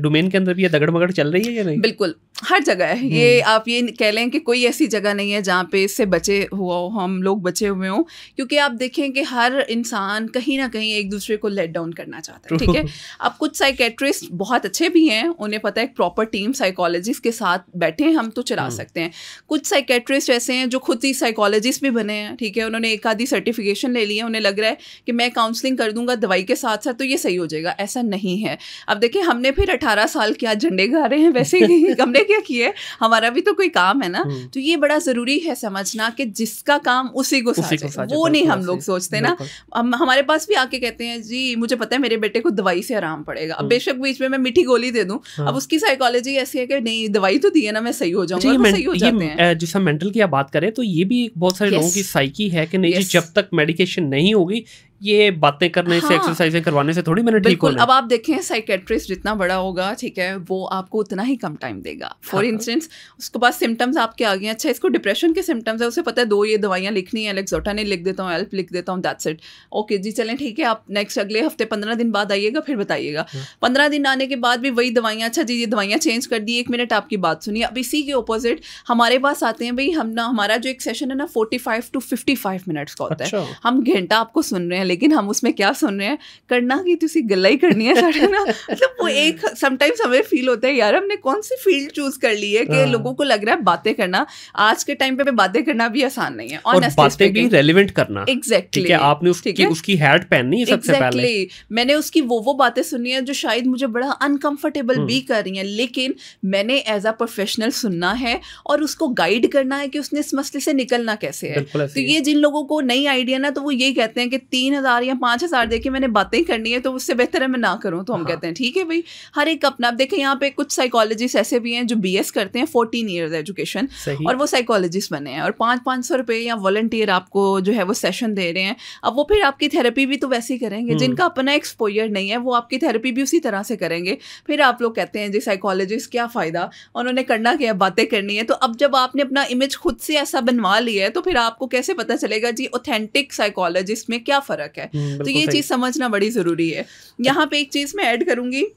Speaker 2: डोमेन के अंदर भी ये दगड़ मगड़ चल रही है या नहीं
Speaker 1: बिल्कुल हर जगह है ये हम्म। आप ये कह लें कि कोई ऐसी जगह नहीं है जहाँ पे इससे बचे हुआ हो हम लोग बचे हुए हों क्योंकि आप देखें कि हर इंसान इंसान कहीं ना कहीं एक दूसरे को लेट डाउन करना चाहता है ठीक है अब कुछ साइकेट्रिस्ट बहुत अच्छे भी हैं उन्हें पता है एक प्रॉपर टीम साइकोलॉजिस्ट के साथ बैठे हैं हम तो चला हम्म। सकते हैं कुछ साइकेट्रिस्ट ऐसे हैं जो खुद ही साइकोलॉजिस्ट भी बने हैं ठीक है उन्होंने एक आधी सर्टिफिकेशन ले ली है उन्हें लग रहा है कि मैं काउंसलिंग कर दूंगा दवाई के साथ साथ तो ये सही हो जाएगा ऐसा नहीं है अब देखिए हमने फिर अठारह साल क्या झंडे गा रहे हैं वैसे ही हमने क्या किए हमारा भी तो कोई काम है ना हम्म। तो ये बड़ा ज़रूरी है समझना कि जिसका काम उसी को साझे वो नहीं हम लोग सोचते ना हम हमारे पास भी आके कहते हैं जी मुझे पता है मेरे बेटे को दवाई से आराम पड़ेगा अब हम्म। बेशक बीच में मैं मीठी गोली दे दूं हाँ। अब उसकी साइकोलॉजी ऐसी है कि नहीं दवाई तो दी है ना मैं सही हो जाऊंगा अच्छा, तो सही हो जाते
Speaker 2: हैं मेंटल की आप बात करें तो ये भी बहुत सारे लोगों की साइकी है कि नहीं जब तक मेडिकेशन नहीं होगी ये बातें करने हाँ, से एक्सरसाइजें करवाने से थोड़ी मैंने ठीक होना अब
Speaker 1: आप देखें साइकेट्रिस्ट जितना बड़ा होगा ठीक है वो आपको उतना ही कम टाइम देगा फॉर इंस्टेंस हाँ। उसके बाद सिम्टम्स आपके आ गए अच्छा इसको डिप्रेशन के सिम्टम्स है उसे पता है दो ये दवाइयाँ लिखनी है एलेक्सोटा ने लिख देता हूँ एल्प लिख देता हूँ दैट्स इट ओके जी चलें ठीक है आप नेक्स्ट अगले हफ्ते पंद्रह दिन बाद आइएगा फिर बताइएगा हाँ। पंद्रह दिन आने के बाद भी वही दवाइयाँ अच्छा जी ये दवाइयाँ चेंज कर दी एक मिनट आपकी बात सुनिए अब इसी के ऑपोजिट हमारे पास आते हैं भाई हम ना हमारा जो एक सेशन है ना forty five to fifty five minutes का होता है अच्छा। हम घंटा आपको सुन रहे हैं लेकिन हम उसमें क्या सुन रहे हैं करना की तुम गला ही करनी है साढ़े ना मतलब वो एक समटाइम्स हमें फील होता है यार हमने कौन सी फील्ड चूज कर ली है कि हाँ। लोगों को लग रहा है बातें करना आज के टाइम पे बातें करना भी आसान नहीं है और बातें भी
Speaker 2: रेलिवेंट करना एग्जैक्टली exactly. आपने उसकी उसकी हैट पहननी है सबसे exactly.
Speaker 1: पहले मैंने उसकी वो वो बातें सुनी है जो शायद मुझे बड़ा अनकंफर्टेबल हम्म। भी कर रही है लेकिन मैंने एज अ प्रोफेशनल सुनना है और उसको गाइड करना है कि उसने इस मसले से निकलना कैसे है तो ये जिन लोगों को नई आइडिया ना तो वो यही कहते हैं कि तीन हज़ार या पाँच हज़ार दे के मैंने बातें करनी है तो उससे बेहतर है मैं ना करूँ तो हम हाँ। कहते हैं ठीक है भाई हर एक अपना आप देखें यहाँ पे कुछ साइकोलॉजिस्ट ऐसे भी हैं जो बी एस करते हैं फोर्टीन ईयर्स एजुकेशन और वो साइकोलॉजिस्ट बने हैं और पाँच पाँच सौ रुपये या वॉल्टियर आपको जो है वो सेशन दे रहे हैं अब वो फिर आपकी थेरेपी भी तो वैसे ही करेंगे हम्म। जिनका अपना एक्सपोयर नहीं है वो आपकी थेरेपी भी उसी तरह से करेंगे फिर आप लोग कहते हैं जी साइकोलॉजिस्ट क्या फ़ायदा उन्होंने करना क्या बातें करनी है तो अब जब आपने अपना इमेज खुद से ऐसा बनवा लिया है तो फिर आपको कैसे पता चलेगा जी ऑथेंटिक साइकोलॉजिस्ट में क्या फ़र्क फर्क है हम्म, तो ये चीज़ समझना बड़ी ज़रूरी है यहाँ पे एक चीज़ मैं ऐड करूँगी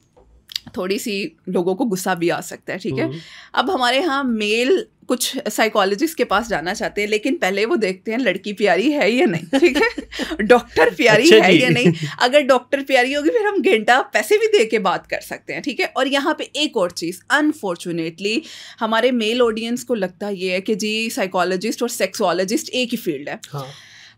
Speaker 1: थोड़ी सी लोगों को गुस्सा भी आ सकता है ठीक है हम्म। अब हमारे यहाँ मेल कुछ साइकोलॉजिस्ट के पास जाना चाहते हैं लेकिन पहले वो देखते हैं लड़की प्यारी है या नहीं ठीक है डॉक्टर प्यारी अच्छा है या नहीं अगर डॉक्टर प्यारी होगी फिर हम घंटा पैसे भी दे के बात कर सकते हैं ठीक है और यहाँ पे एक और चीज़ अनफॉर्चुनेटली हमारे मेल ऑडियंस को लगता ये है कि जी साइकोलॉजिस्ट और सेक्सोलॉजिस्ट एक ही फील्ड है हाँ.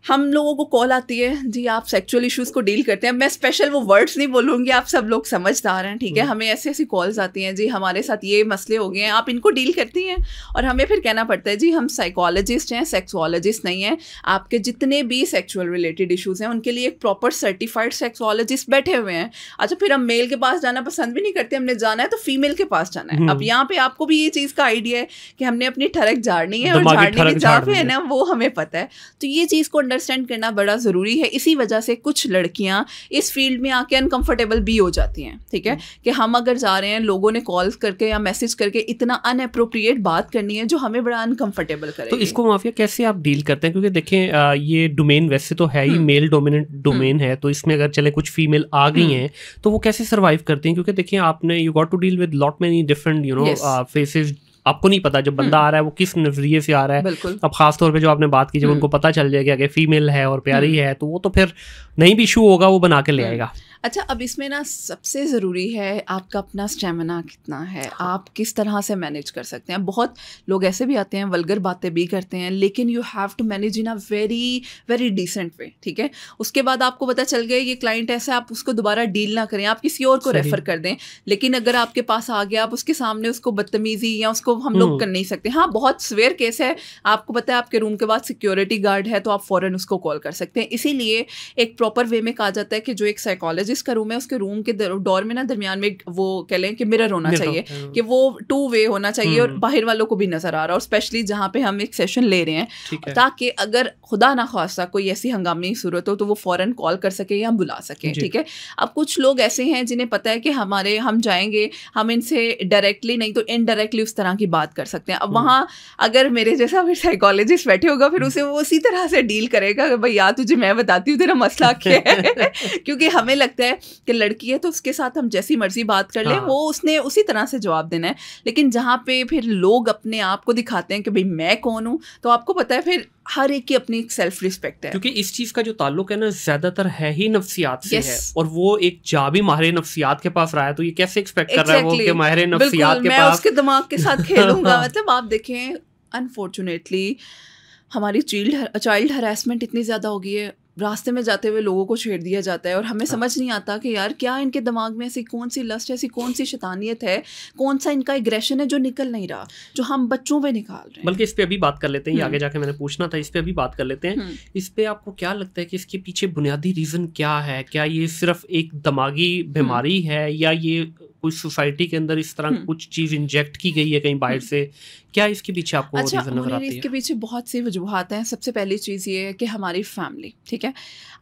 Speaker 1: हम लोगों को कॉल आती है जी आप सेक्चुअल इश्यूज़ को डील करते हैं मैं स्पेशल वो वर्ड्स नहीं बोलूँगी आप सब लोग समझदार हैं ठीक है हम्म। हमें ऐसी ऐसी कॉल्स आती हैं जी हमारे साथ ये मसले हो गए हैं आप इनको डील करती हैं और हमें फिर कहना पड़ता है जी हम साइकोलॉजिस्ट हैं सेक्सोलॉजिस्ट नहीं हैं आपके जितने भी सेक्चुअल रिलेटेड इशूज़ हैं उनके लिए एक प्रॉपर सर्टिफाइड सेक्सोलॉजिस्ट बैठे हुए हैं अच्छा फिर हम मेल के पास जाना पसंद भी नहीं करते हमने जाना है तो फीमेल के पास जाना है अब हम्म। यहाँ पे आपको भी ये चीज़ का आइडिया है कि हमने अपनी ठरक झाड़नी है और झाड़ने की पे है ना वो हमें पता है तो ये चीज़ को अंडरस्टैंड करना बड़ा ज़रूरी है इसी वजह से कुछ लड़कियाँ इस फील्ड में आके अनकम्फर्टेबल भी हो जाती हैं ठीक है हम्म। कि हम अगर जा रहे हैं लोगों ने कॉल करके या मैसेज करके इतना अनअप्रोप्रिएट बात करनी है जो हमें बड़ा अनकम्फर्टेबल करे तो
Speaker 2: इसको माफिया कैसे आप डील करते हैं क्योंकि देखें ये डोमेन वैसे तो है ही मेल डोमिनेंट डोमेन है तो इसमें अगर चले कुछ फीमेल आ गई हम्म। हैं तो वो कैसे सर्वाइव करती हैं क्योंकि देखिए आपने you got to deal with lot many different you know faces आपको नहीं पता जब हम्म। बंदा आ रहा है वो किस नजरिए से आ रहा है अब खास तौर पे जो आपने बात की जब हम्म। उनको पता चल जाएगा कि फीमेल है और प्यारी हम्म। है तो वो तो फिर नहीं भी इशू होगा वो बना के ले आएगा
Speaker 1: अच्छा अब इसमें ना सबसे ज़रूरी है आपका अपना स्टेमिना कितना है हाँ। आप किस तरह से मैनेज कर सकते हैं बहुत लोग ऐसे भी आते हैं वलगर बातें भी करते हैं लेकिन you have to manage in a very very decent way ठीक है उसके बाद आपको पता चल गया ये क्लाइंट ऐसा आप उसको दोबारा डील ना करें आप किसी और को रेफ़र कर दें लेकिन अगर आपके पास आ गया आप उसके सामने उसको बदतमीज़ी या उसको हम लोग हम्म। कर नहीं सकते हाँ बहुत स्वेयर केस है आपको पता है आपके रूम के बाद सिक्योरिटी गार्ड है तो आप फ़ौरन उसको कॉल कर सकते हैं इसीलिए एक प्रॉपर वे में कहा जाता है कि जो एक साइकोलॉजी जिस का रूम है उसके रूम के डोर में ना दरमियान में वो कह लें कि मिरर होना चाहिए हाँ। कि वो टू वे होना चाहिए और हम्म। बाहर वालों को भी नजर आ रहा है और स्पेशली जहाँ पे हम एक सेशन ले रहे हैं ताकि अगर खुदा ना खासा कोई ऐसी हंगामी सूरत हो तो वो फ़ौरन कॉल कर सके या बुला सकें ठीक है अब कुछ लोग ऐसे हैं जिन्हें पता है कि हमारे हम जाएंगे हम इनसे डायरेक्टली नहीं तो इनडायरेक्टली उस तरह की बात कर सकते हैं अब हम्म। वहाँ अगर मेरे जैसा फिर साइकोलॉजिस्ट बैठे होगा फिर हम्म। उसे वो उसी तरह से डील करेगा भाई यार तुझे मैं बताती हूँ तेरा मसला क्या है क्योंकि हमें लगता लगता है कि लड़की है तो उसके साथ हम जैसी मर्जी बात कर लें हाँ। वो उसने उसी तरह से जवाब देना है लेकिन जहाँ पे फिर लोग अपने आप को दिखाते हैं कि भाई मैं कौन हूँ तो आपको पता है फिर हर एक की अपनी सेल्फ रिस्पेक्ट है क्योंकि
Speaker 2: इस चीज़ का जो ताल्लुक है ना ज़्यादातर है ही नफसियात से है और वो एक जा भी माहिर नफसियात के पास रहा है तो ये कैसे एक्सपेक्ट कर रहा है वो कि माहिर नफसियात के पास उसके
Speaker 1: दिमाग के साथ खेलूंगा मतलब आप देखें अनफॉर्चुनेटली हमारी चाइल्ड चाइल्ड हरासमेंट इतनी ज़्यादा हो गई है रास्ते में जाते हुए लोगों को छेड़ दिया जाता है और हमें हाँ। समझ नहीं आता कि यार क्या इनके दिमाग में ऐसी कौन सी लस्ट ऐसी कौन सी शैतानियत है कौन सा इनका एग्रेशन है जो निकल नहीं रहा जो हम बच्चों पर निकाल रहे हैं
Speaker 2: बल्कि इस पर अभी बात कर लेते हैं हम्म। आगे जाके मैंने पूछना था इस पर अभी बात कर लेते हैं हम्म। इस पर आपको क्या लगता है कि इसके पीछे बुनियादी रीज़न क्या है क्या ये सिर्फ एक दिमागी बीमारी हम्म। है या ये कुछ सोसाइटी के अंदर इस तरह हम्म। कुछ चीज इंजेक्ट की गई है कहीं बाहर हम्म। से क्या इसके पीछे आपको अच्छा, रीजन नजर आती है इसके
Speaker 1: पीछे बहुत सी वजूहत हैं सबसे पहली चीज़ ये है कि हमारी फैमिली ठीक है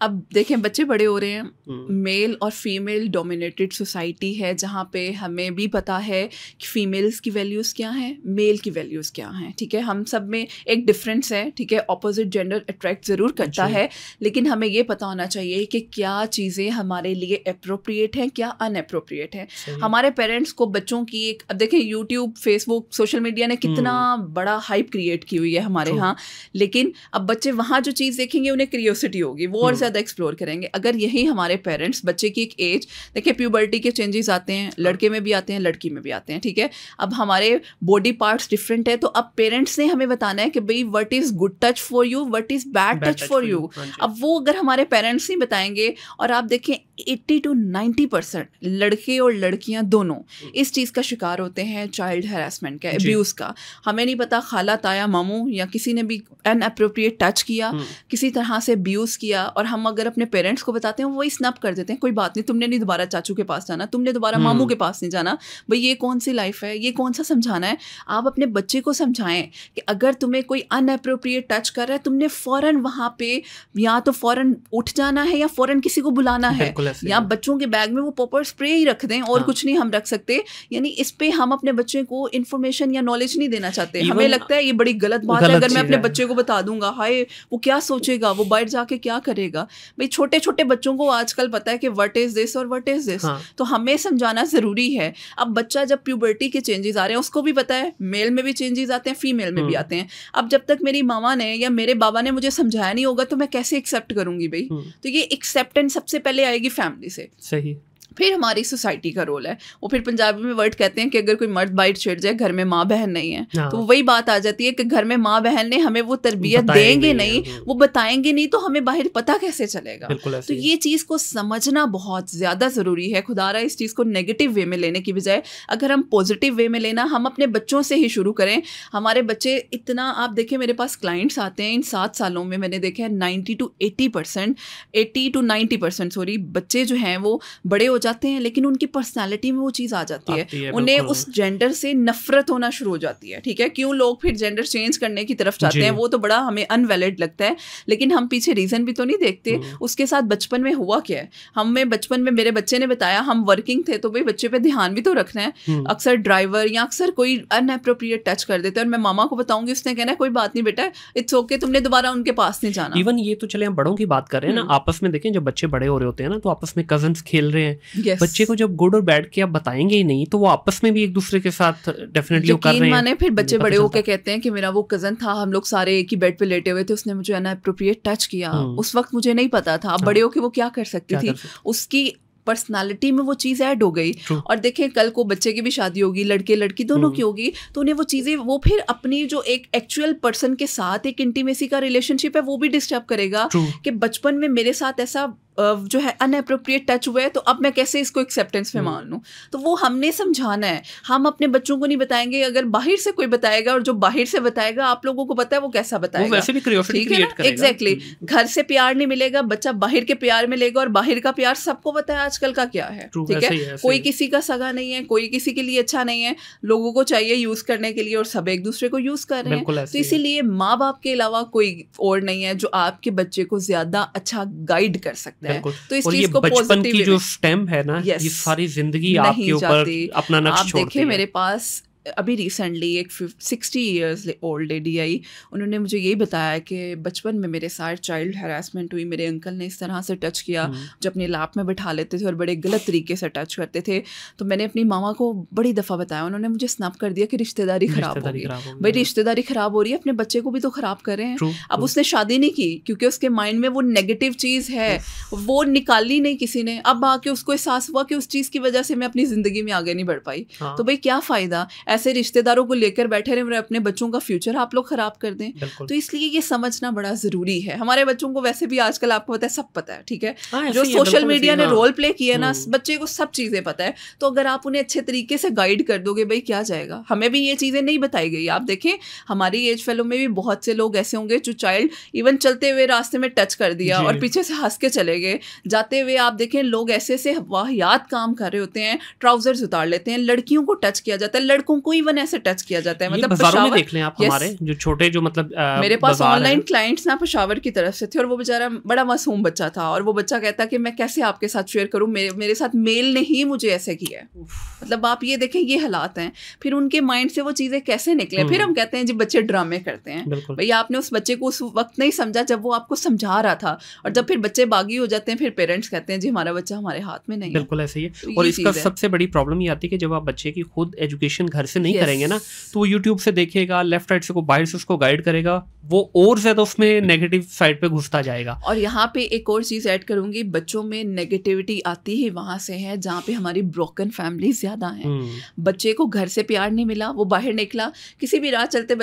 Speaker 1: अब देखें बच्चे बड़े हो रहे हैं मेल हम्म। और फीमेल डोमिनेटेड सोसाइटी है जहाँ पे हमें भी पता है कि फीमेल्स की वैल्यूज़ क्या हैं मेल की वैल्यूज़ क्या हैं ठीक है हम सब में एक डिफरेंस है ठीक है ऑपोजिट जेंडर अट्रैक्ट ज़रूर करता है लेकिन हमें ये पता होना चाहिए कि क्या चीज़ें हमारे लिए अप्रोप्रिएट हैं क्या अनअप्रोप्रिएट है हम हमारे पेरेंट्स को बच्चों की एक अब देखिए यूट्यूब फेसबुक सोशल मीडिया ने कितना हम्म। बड़ा हाइप क्रिएट की हुई है हमारे यहाँ लेकिन अब बच्चे वहाँ जो चीज़ देखेंगे उन्हें क्रियोसिटी होगी वो और हम्म। ज़्यादा एक्सप्लोर करेंगे अगर यही हमारे पेरेंट्स बच्चे की एक एज देखिए प्यूबर्टी के चेंजेस आते हैं हाँ। लड़के में भी आते हैं लड़की में भी आते हैं ठीक है अब हमारे बॉडी पार्ट्स डिफरेंट है तो अब पेरेंट्स ने हमें बताना है कि भाई what is good touch for you what is bad touch for you अब वो अगर हमारे पेरेंट्स ही बताएंगे और आप देखें एट्टी टू नाइन्टी परसेंट लड़के और लड़कियाँ लड़कियां दोनों हम्म। इस चीज़ का शिकार होते हैं चाइल्ड हेरासमेंट का एब्यूज़ का हमें नहीं पता खाला ताया मामू या किसी ने भी अनअप्रोप्रिएट टच किया हम्म। किसी तरह से अब्यूज़ किया और हम अगर अपने पेरेंट्स को बताते हैं वही स्नप कर देते हैं कोई बात नहीं तुमने नहीं दोबारा चाचू के पास जाना तुमने दोबारा हम्म। मामू के पास नहीं जाना भाई ये कौन सी लाइफ है ये कौन सा समझाना है आप अपने बच्चे को समझाएं कि अगर तुम्हें कोई अनअप्रोप्रिएट टच कर रहा है तुमने फ़ौरन वहाँ पे या तो फ़ौरन उठ जाना है या फ़ौरन किसी को बुलाना है या बच्चों के बैग में वो पॉपर स्प्रे ही रख दें और हाँ। कुछ नहीं हम रख सकते यानी इस पे हम अपने बच्चे को इन्फॉर्मेशन या नॉलेज नहीं देना चाहते Even हमें लगता है ये बड़ी गलत बात गलत है अगर मैं अपने बच्चे को बता दूंगा हाय वो क्या सोचेगा वो बाहर जाके क्या करेगा भाई छोटे छोटे बच्चों को आजकल पता है कि वट इज़ दिस और वट इज़ दिस तो हमें समझाना ज़रूरी है अब बच्चा जब प्यूबर्टी के चेंजेस आ रहे हैं उसको भी पता है मेल में भी चेंजेस आते हैं फीमेल में भी हम्म। आते हैं अब जब तक मेरी मामा ने या मेरे बाबा ने मुझे समझाया नहीं होगा तो मैं कैसे एक्सेप्ट करूंगी भाई हम्म। तो ये एक्सेप्टेंस सबसे पहले आएगी फैमिली से सही फिर हमारी सोसाइटी का रोल है वो फिर पंजाबी में वर्ड कहते हैं कि अगर कोई मर्द बाइट छेड़ जाए घर में माँ बहन नहीं है हाँ। तो वही बात आ जाती है कि घर में माँ बहन ने हमें वो तरबियत देंगे नहीं, नहीं वो बताएंगे नहीं तो हमें बाहर पता कैसे चलेगा तो ये चीज़ को समझना बहुत ज़्यादा ज़रूरी है खुदारा इस चीज़ को नेगेटिव वे में लेने की बजाय अगर हम पॉजिटिव वे में लेना हम अपने बच्चों से ही शुरू करें हमारे बच्चे इतना आप देखें मेरे पास क्लाइंट्स आते हैं इन सात सालों में मैंने देखा है ninety to eighty percent eighty to ninety percent sorry बच्चे जो हैं वो बड़े हो जाते हैं लेकिन उनकी पर्सनैलिटी में वो चीज़ आ जाती है, है उन्हें उस जेंडर से नफरत होना शुरू हो जाती है ठीक है क्यों लोग फिर जेंडर चेंज करने की तरफ जाते हैं वो तो बड़ा हमें अनवैलिड लगता है लेकिन हम पीछे रीज़न भी तो नहीं देखते हम्म। उसके साथ बचपन में हुआ क्या है हमें बचपन में मेरे बच्चे ने बताया हम वर्किंग थे तो भाई बच्चे पे ध्यान भी तो रखना है हम्म। अक्सर ड्राइवर या अक्सर कोई अनएप्रोप्रिएट टच कर देते हैं और मैं मामा को बताऊंगी उसने कहना कोई बात नहीं बेटा इट्स ओके तुमने दोबारा उनके पास नहीं जाना
Speaker 2: इवन ये तो चले हम बड़ों की बात कर रहे हैं ना हम्म। आपस में देखें जब बच्चे बड़े हो रहे होते हैं ना तो आपस में कजन खेल रहे हैं yes. बच्चे को जब गुड और बैड के आप बताएंगे ही नहीं तो वो आपस में भी एक दूसरे के साथ डेफिनेटली कर रहे हैं फिर बच्चे बड़े होकर
Speaker 1: कहते हैं कि मेरा वो कजन था हम लोग सारे एक ही बेड पे लेटे हुए थे उसने मुझे अनअप्रोप्रिएट टच किया हम्म। उस वक्त मुझे नहीं पता था हाँ। बड़े होके वो क्या कर सकती थी उसकी पर्सनालिटी में वो चीज़ ऐड हो गई True. और देखें कल को बच्चे की भी शादी होगी लड़के लड़की दोनों hmm. की होगी तो उन्हें वो चीज़ें वो फिर अपनी जो एक एक्चुअल पर्सन के साथ एक इंटीमेसी का रिलेशनशिप है वो भी डिस्टर्ब करेगा True. कि बचपन में मेरे साथ ऐसा जो है अनअप्रोप्रिएट टच हुआ है तो अब मैं कैसे इसको एक्सेप्टेंस में हम्म। मान लूँ तो वो हमने समझाना है हम अपने बच्चों को नहीं बताएंगे अगर बाहर से कोई बताएगा और जो बाहर से बताएगा आप लोगों को पता है वो कैसा बताएगा वैसे भी ठीक है ना एग्जैक्टली हम्म। घर से प्यार नहीं मिलेगा बच्चा बाहर के प्यार में लेगा और बाहर का प्यार सबको पता है आजकल का क्या है ठीक है कोई किसी का सगा नहीं है कोई किसी के लिए अच्छा नहीं है लोगों को चाहिए यूज करने के लिए और सब एक दूसरे को यूज कर रहे हैं तो इसीलिए माँ बाप के अलावा कोई और नहीं है जो आपके बच्चे को ज्यादा अच्छा गाइड कर सकते सकते हैं तो इस चीज को बचपन की जो
Speaker 2: स्टेम है ना ये सारी जिंदगी आपके ऊपर अपना नक्श छोड़ती है
Speaker 1: मेरे पास अभी रिसेंटली एक सिक्सटी ईयर्स ओल्ड लेडी आई उन्होंने मुझे ये बताया कि बचपन में मेरे साथ चाइल्ड हरासमेंट हुई मेरे अंकल ने इस तरह से टच किया हम्म। जो अपने लाप में बैठा लेते थे और बड़े गलत तरीके से टच करते थे तो मैंने अपनी मामा को बड़ी दफ़ा बताया उन्होंने मुझे स्नैप कर दिया कि रिश्तेदारी ख़राब हो रही है भाई रिश्तेदारी ख़राब हो रही है अपने बच्चे को भी तो ख़राब कर रहे हैं अब उसने शादी नहीं की क्योंकि उसके माइंड में वो नेगेटिव चीज़ है वो निकाली नहीं किसी ने अब आके उसको एहसास हुआ कि उस चीज़ की वजह से मैं अपनी ज़िंदगी में आगे नहीं बढ़ पाई हाँ। तो भाई क्या फ़ायदा ऐसे रिश्तेदारों को लेकर बैठे रहे अपने बच्चों का फ्यूचर आप लोग ख़राब कर दें तो इसलिए ये समझना बड़ा ज़रूरी है हमारे बच्चों को वैसे भी आजकल आपको पता है सब पता है ठीक है हाँ, जो सोशल मीडिया ने रोल हाँ। प्ले किया ना हम्म। बच्चे को सब चीज़ें पता है तो अगर आप उन्हें अच्छे तरीके से गाइड कर दोगे भाई क्या जाएगा हमें भी ये चीज़ें नहीं बताई गई आप देखें हमारी एज फेलो में भी बहुत से लोग ऐसे होंगे जो चाइल्ड इवन चलते हुए रास्ते में टच कर दिया और पीछे से हंस के चले गए जाते हुए आप देखें लोग ऐसे ऐसे वाहियात काम कर रहे होते हैं ट्राउजर्स उतार लेते हैं लड़कियों को टच किया जाता है लड़कों हमको इवन ऐसे टच किया जाता है मतलब पशावर, में देख लें आप yes, हमारे
Speaker 2: जो छोटे जो मतलब आ, मेरे पास ऑनलाइन
Speaker 1: क्लाइंट्स ना पशावर की तरफ से थे और वो बेचारा बड़ा मासूम बच्चा था और वो बच्चा कहता कि मैं कैसे आपके साथ शेयर करूँ मेरे मेरे साथ मेल ने ही मुझे ऐसे किया है मतलब आप ये देखें ये हालात हैं फिर उनके माइंड से वो चीज़ें कैसे निकले फिर हम्म। हम कहते हैं जब बच्चे ड्रामे करते हैं भैया आपने उस बच्चे को उस वक्त नहीं समझा जब वो आपको समझा रहा था और जब फिर बच्चे बागी हो जाते हैं फिर पेरेंट्स कहते हैं जी हमारा बच्चा हमारे हाथ में नहीं बिल्कुल
Speaker 2: ऐसे ही तो और इसका सबसे बड़ी प्रॉब्लम ये आती है कि जब आप बच्चे की खुद एजुकेशन घर से नहीं yes. करेंगे ना तो वो यूट्यूब से देखेगा लेफ्ट राइट से को बाहर से उसको गाइड करेगा वो और ज्यादा उसमें नेगेटिव साइड पे घुसता जाएगा
Speaker 1: और यहाँ पे एक और चीज ऐड करूंगी बच्चों में नेगेटिविटी आती ही वहां से है जहाँ पे हमारी ब्रोकन फैमिली ज्यादा है हम्म। बच्चे को घर से प्यार नहीं मिला वो बाहर निकला किसी भी राह चलते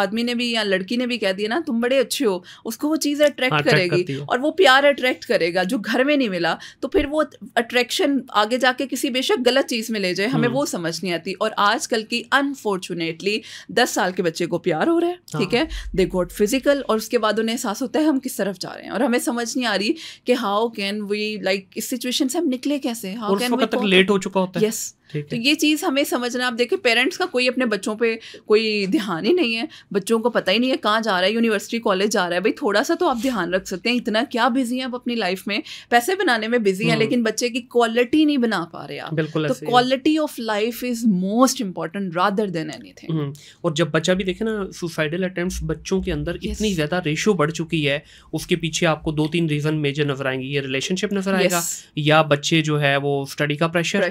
Speaker 1: आदमी ने भी या लड़की ने भी कह दिया ना तुम बड़े अच्छे हो उसको वो चीज अट्रैक्ट हाँ, करेगी और वो प्यार अट्रैक्ट करेगा जो घर में नहीं मिला तो फिर वो अट्रैक्शन आगे जाके किसी बेशक गलत चीज में ले जाए हमें हम्म। वो समझ नहीं आती और आजकल आजकल की अनफॉर्चुनेटली दस साल के बच्चे को प्यार हो रहा है हाँ। ठीक है दे गोट फिजिकल और उसके बाद उन्हें एहसास होता है हम किस तरफ जा रहे हैं और हमें समझ नहीं आ रही कि हाउ कैन वी लाइक इस सिचुएशन से हम निकले कैसे हाउ कैन वी लेट हो चुका होता है यस yes, तो ये चीज़ हमें समझना आप देखिए पेरेंट्स का कोई अपने बच्चों पे कोई ध्यान ही नहीं है बच्चों को पता ही नहीं है कहाँ जा रहा है यूनिवर्सिटी कॉलेज जा रहा है भाई थोड़ा सा तो आप ध्यान रख सकते हैं इतना क्या बिजी हैं आप अपनी लाइफ में पैसे बनाने में बिजी हैं हम्म। लेकिन बच्चे की क्वालिटी नहीं बना पा रहे आप
Speaker 2: बिल्कुल तो quality
Speaker 1: of life is most important rather than any
Speaker 2: और जब बच्चा भी देखे ना सुसाइडल अटेम्प्ट बच्चों के अंदर इतनी ज़्यादा रेशो बढ़ चुकी है उसके पीछे आपको दो तीन रीज़न मेजर नजर आएंगे ये रिलेशनशिप नजर आएगा या बच्चे जो है वो स्टडी का प्रेशर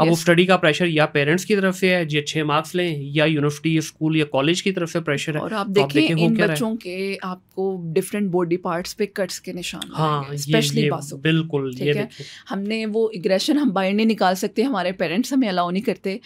Speaker 2: अब वो स्टडी स्टडी का प्रेशर या पेरेंट्स की तरफ से है जी अच्छे मार्क्स लें या यूनिवर्सिटी स्कूल या कॉलेज की तरफ से प्रेशर है और आप तो देखें तो इन बच्चों
Speaker 1: के आपको डिफरेंट बॉडी पार्ट्स पे कट्स के निशान हाँ स्पेशली
Speaker 2: बिल्कुल ये
Speaker 1: हमने वो एग्रेशन हम बाहर नहीं निकाल सकते हमारे पेरेंट्स हमें अलाउ नहीं करते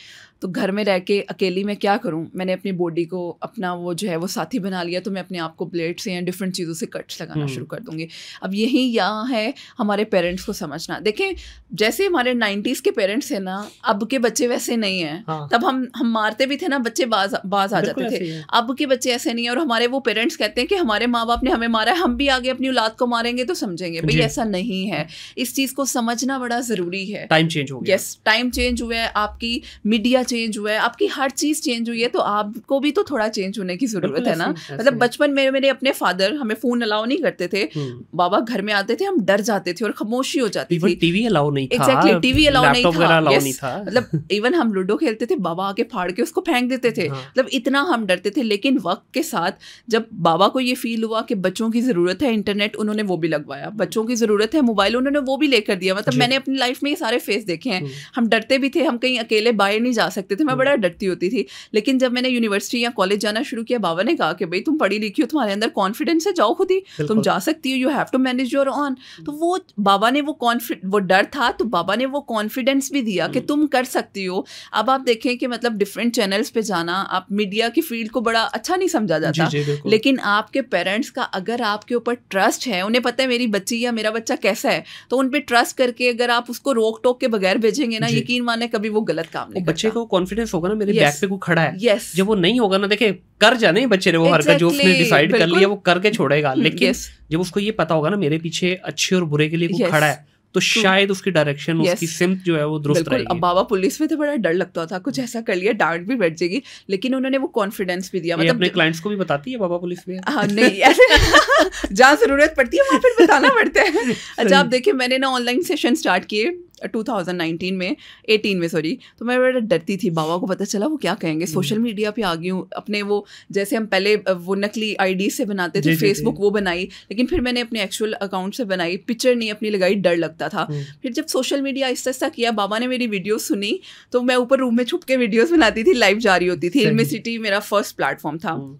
Speaker 1: तो घर में रह के अकेली मैं क्या करूँ मैंने अपनी बॉडी को अपना वो जो है वो साथी बना लिया तो मैं अपने आप को ब्लेड से या डिफरेंट चीज़ों से कट्स लगाना हम्म। शुरू कर दूँगी अब यही यहाँ है हमारे पेरेंट्स को समझना देखें जैसे हमारे नाइन्टीज़ के पेरेंट्स हैं ना अब के बच्चे वैसे नहीं हैं हाँ। तब हम हम मारते भी थे ना बच्चे बाज बाज आ जाते थे अब के बच्चे ऐसे नहीं है और हमारे वो पेरेंट्स कहते हैं कि हमारे माँ बाप ने हमें मारा है हम भी आगे अपनी औलाद को मारेंगे तो समझेंगे भाई ऐसा नहीं है इस चीज़ को समझना बड़ा ज़रूरी है
Speaker 2: टाइम चेंज हो गया यस
Speaker 1: टाइम चेंज हुआ है आपकी मीडिया चेंज हुआ है आपकी हर चीज़ चेंज हुई है तो आपको भी तो थोड़ा चेंज होने की ज़रूरत है ना मतलब बचपन में मेरे अपने फादर हमें फ़ोन अलाउ नहीं करते थे हम्म। बाबा घर में आते थे हम डर जाते थे और खामोशी हो जाती थी
Speaker 2: टीवी अलाउ नहीं एक्जैक्टली टीवी अलाउ नहीं था
Speaker 1: मतलब इवन हम लूडो खेलते थे बाबा आके फाड़ के उसको फेंक देते थे हाँ। मतलब इतना हम डरते थे लेकिन वक्त के साथ जब बाबा को ये फील हुआ कि बच्चों की ज़रूरत है इंटरनेट उन्होंने वो भी लगवाया बच्चों की ज़रूरत है मोबाइल उन्होंने वो भी लेकर दिया मतलब मैंने अपनी लाइफ में ये सारे फेस देखे हैं हम्म। हम डरते भी थे हम कहीं अकेले बाहर नहीं जा सकते सकते थे मैं बड़ा हम्म। डरती होती थी लेकिन जब मैंने यूनिवर्सिटी या कॉलेज जाना शुरू किया बाबा ने कहा कि भाई तुम पढ़ी लिखी हो तुम्हारे अंदर कॉन्फिडेंस है जाओ खुद ही तुम जा सकती हो you have to manage your own तो वो बाबा ने वो कॉन्फिड वो डर था तो बाबा ने वो कॉन्फिडेंस भी दिया कि हम्म। तुम कर सकती हो अब आप देखें कि मतलब डिफरेंट चैनल्स पे जाना आप मीडिया की फील्ड को बड़ा अच्छा नहीं समझा जाता लेकिन आपके पेरेंट्स का अगर आपके ऊपर ट्रस्ट है उन्हें पता है मेरी बच्ची या मेरा बच्चा कैसा है तो उन पर ट्रस्ट करके अगर आप उसको रोक टोक के बगैर भेजेंगे ना यकीन माने कभी वो गलत काम नहीं बच्चे को कॉन्फिडेंस होगा ना मेरे बैक पे कोई खड़ा है
Speaker 2: yes. जब वो नहीं होगा ना देखे कर जाने बच्चे ने वो exactly. हरकत जो उसने डिसाइड कर लिया वो करके छोड़ेगा hmm, लेकिन yes. जब उसको ये पता होगा ना मेरे पीछे अच्छे और बुरे के लिए कोई yes. खड़ा है तो शायद उसकी डायरेक्शन yes. उसकी सिम जो है वो दुरुस्त रहेगी अब
Speaker 1: बाबा पुलिस में तो बड़ा डर लगता था कुछ hmm. ऐसा कर लिया डांट भी बैठ जाएगी लेकिन उन्होंने वो कॉन्फिडेंस भी दिया मतलब अपने
Speaker 2: क्लाइंट्स को भी बताती है बाबा पुलिस में
Speaker 1: हाँ नहीं ऐसे जहाँ जरूरत पड़ती है वहाँ फिर बताना पड़ता है अच्छा आप देखिए मैंने ना ऑनलाइन सेशन स्टार्ट किए 2019 में 18 में सॉरी तो मैं बड़ा डरती थी बाबा को पता चला वो क्या कहेंगे हम्म। सोशल मीडिया पे आ गई हूँ अपने वो जैसे हम पहले वो नकली आई से बनाते थे फेसबुक वो बनाई लेकिन फिर मैंने अपने एक्चुअल अकाउंट से बनाई पिक्चर नहीं अपनी लगाई डर लगता था हम्म। फिर जब सोशल मीडिया इस तरह किया बाबा ने मेरी वीडियो सुनी तो मैं ऊपर रूम में छुप के वीडियोज़ बनाती थी लाइव जारी होती थी इनमें सिटी मेरा फर्स्ट प्लेटफॉर्म था हम्म।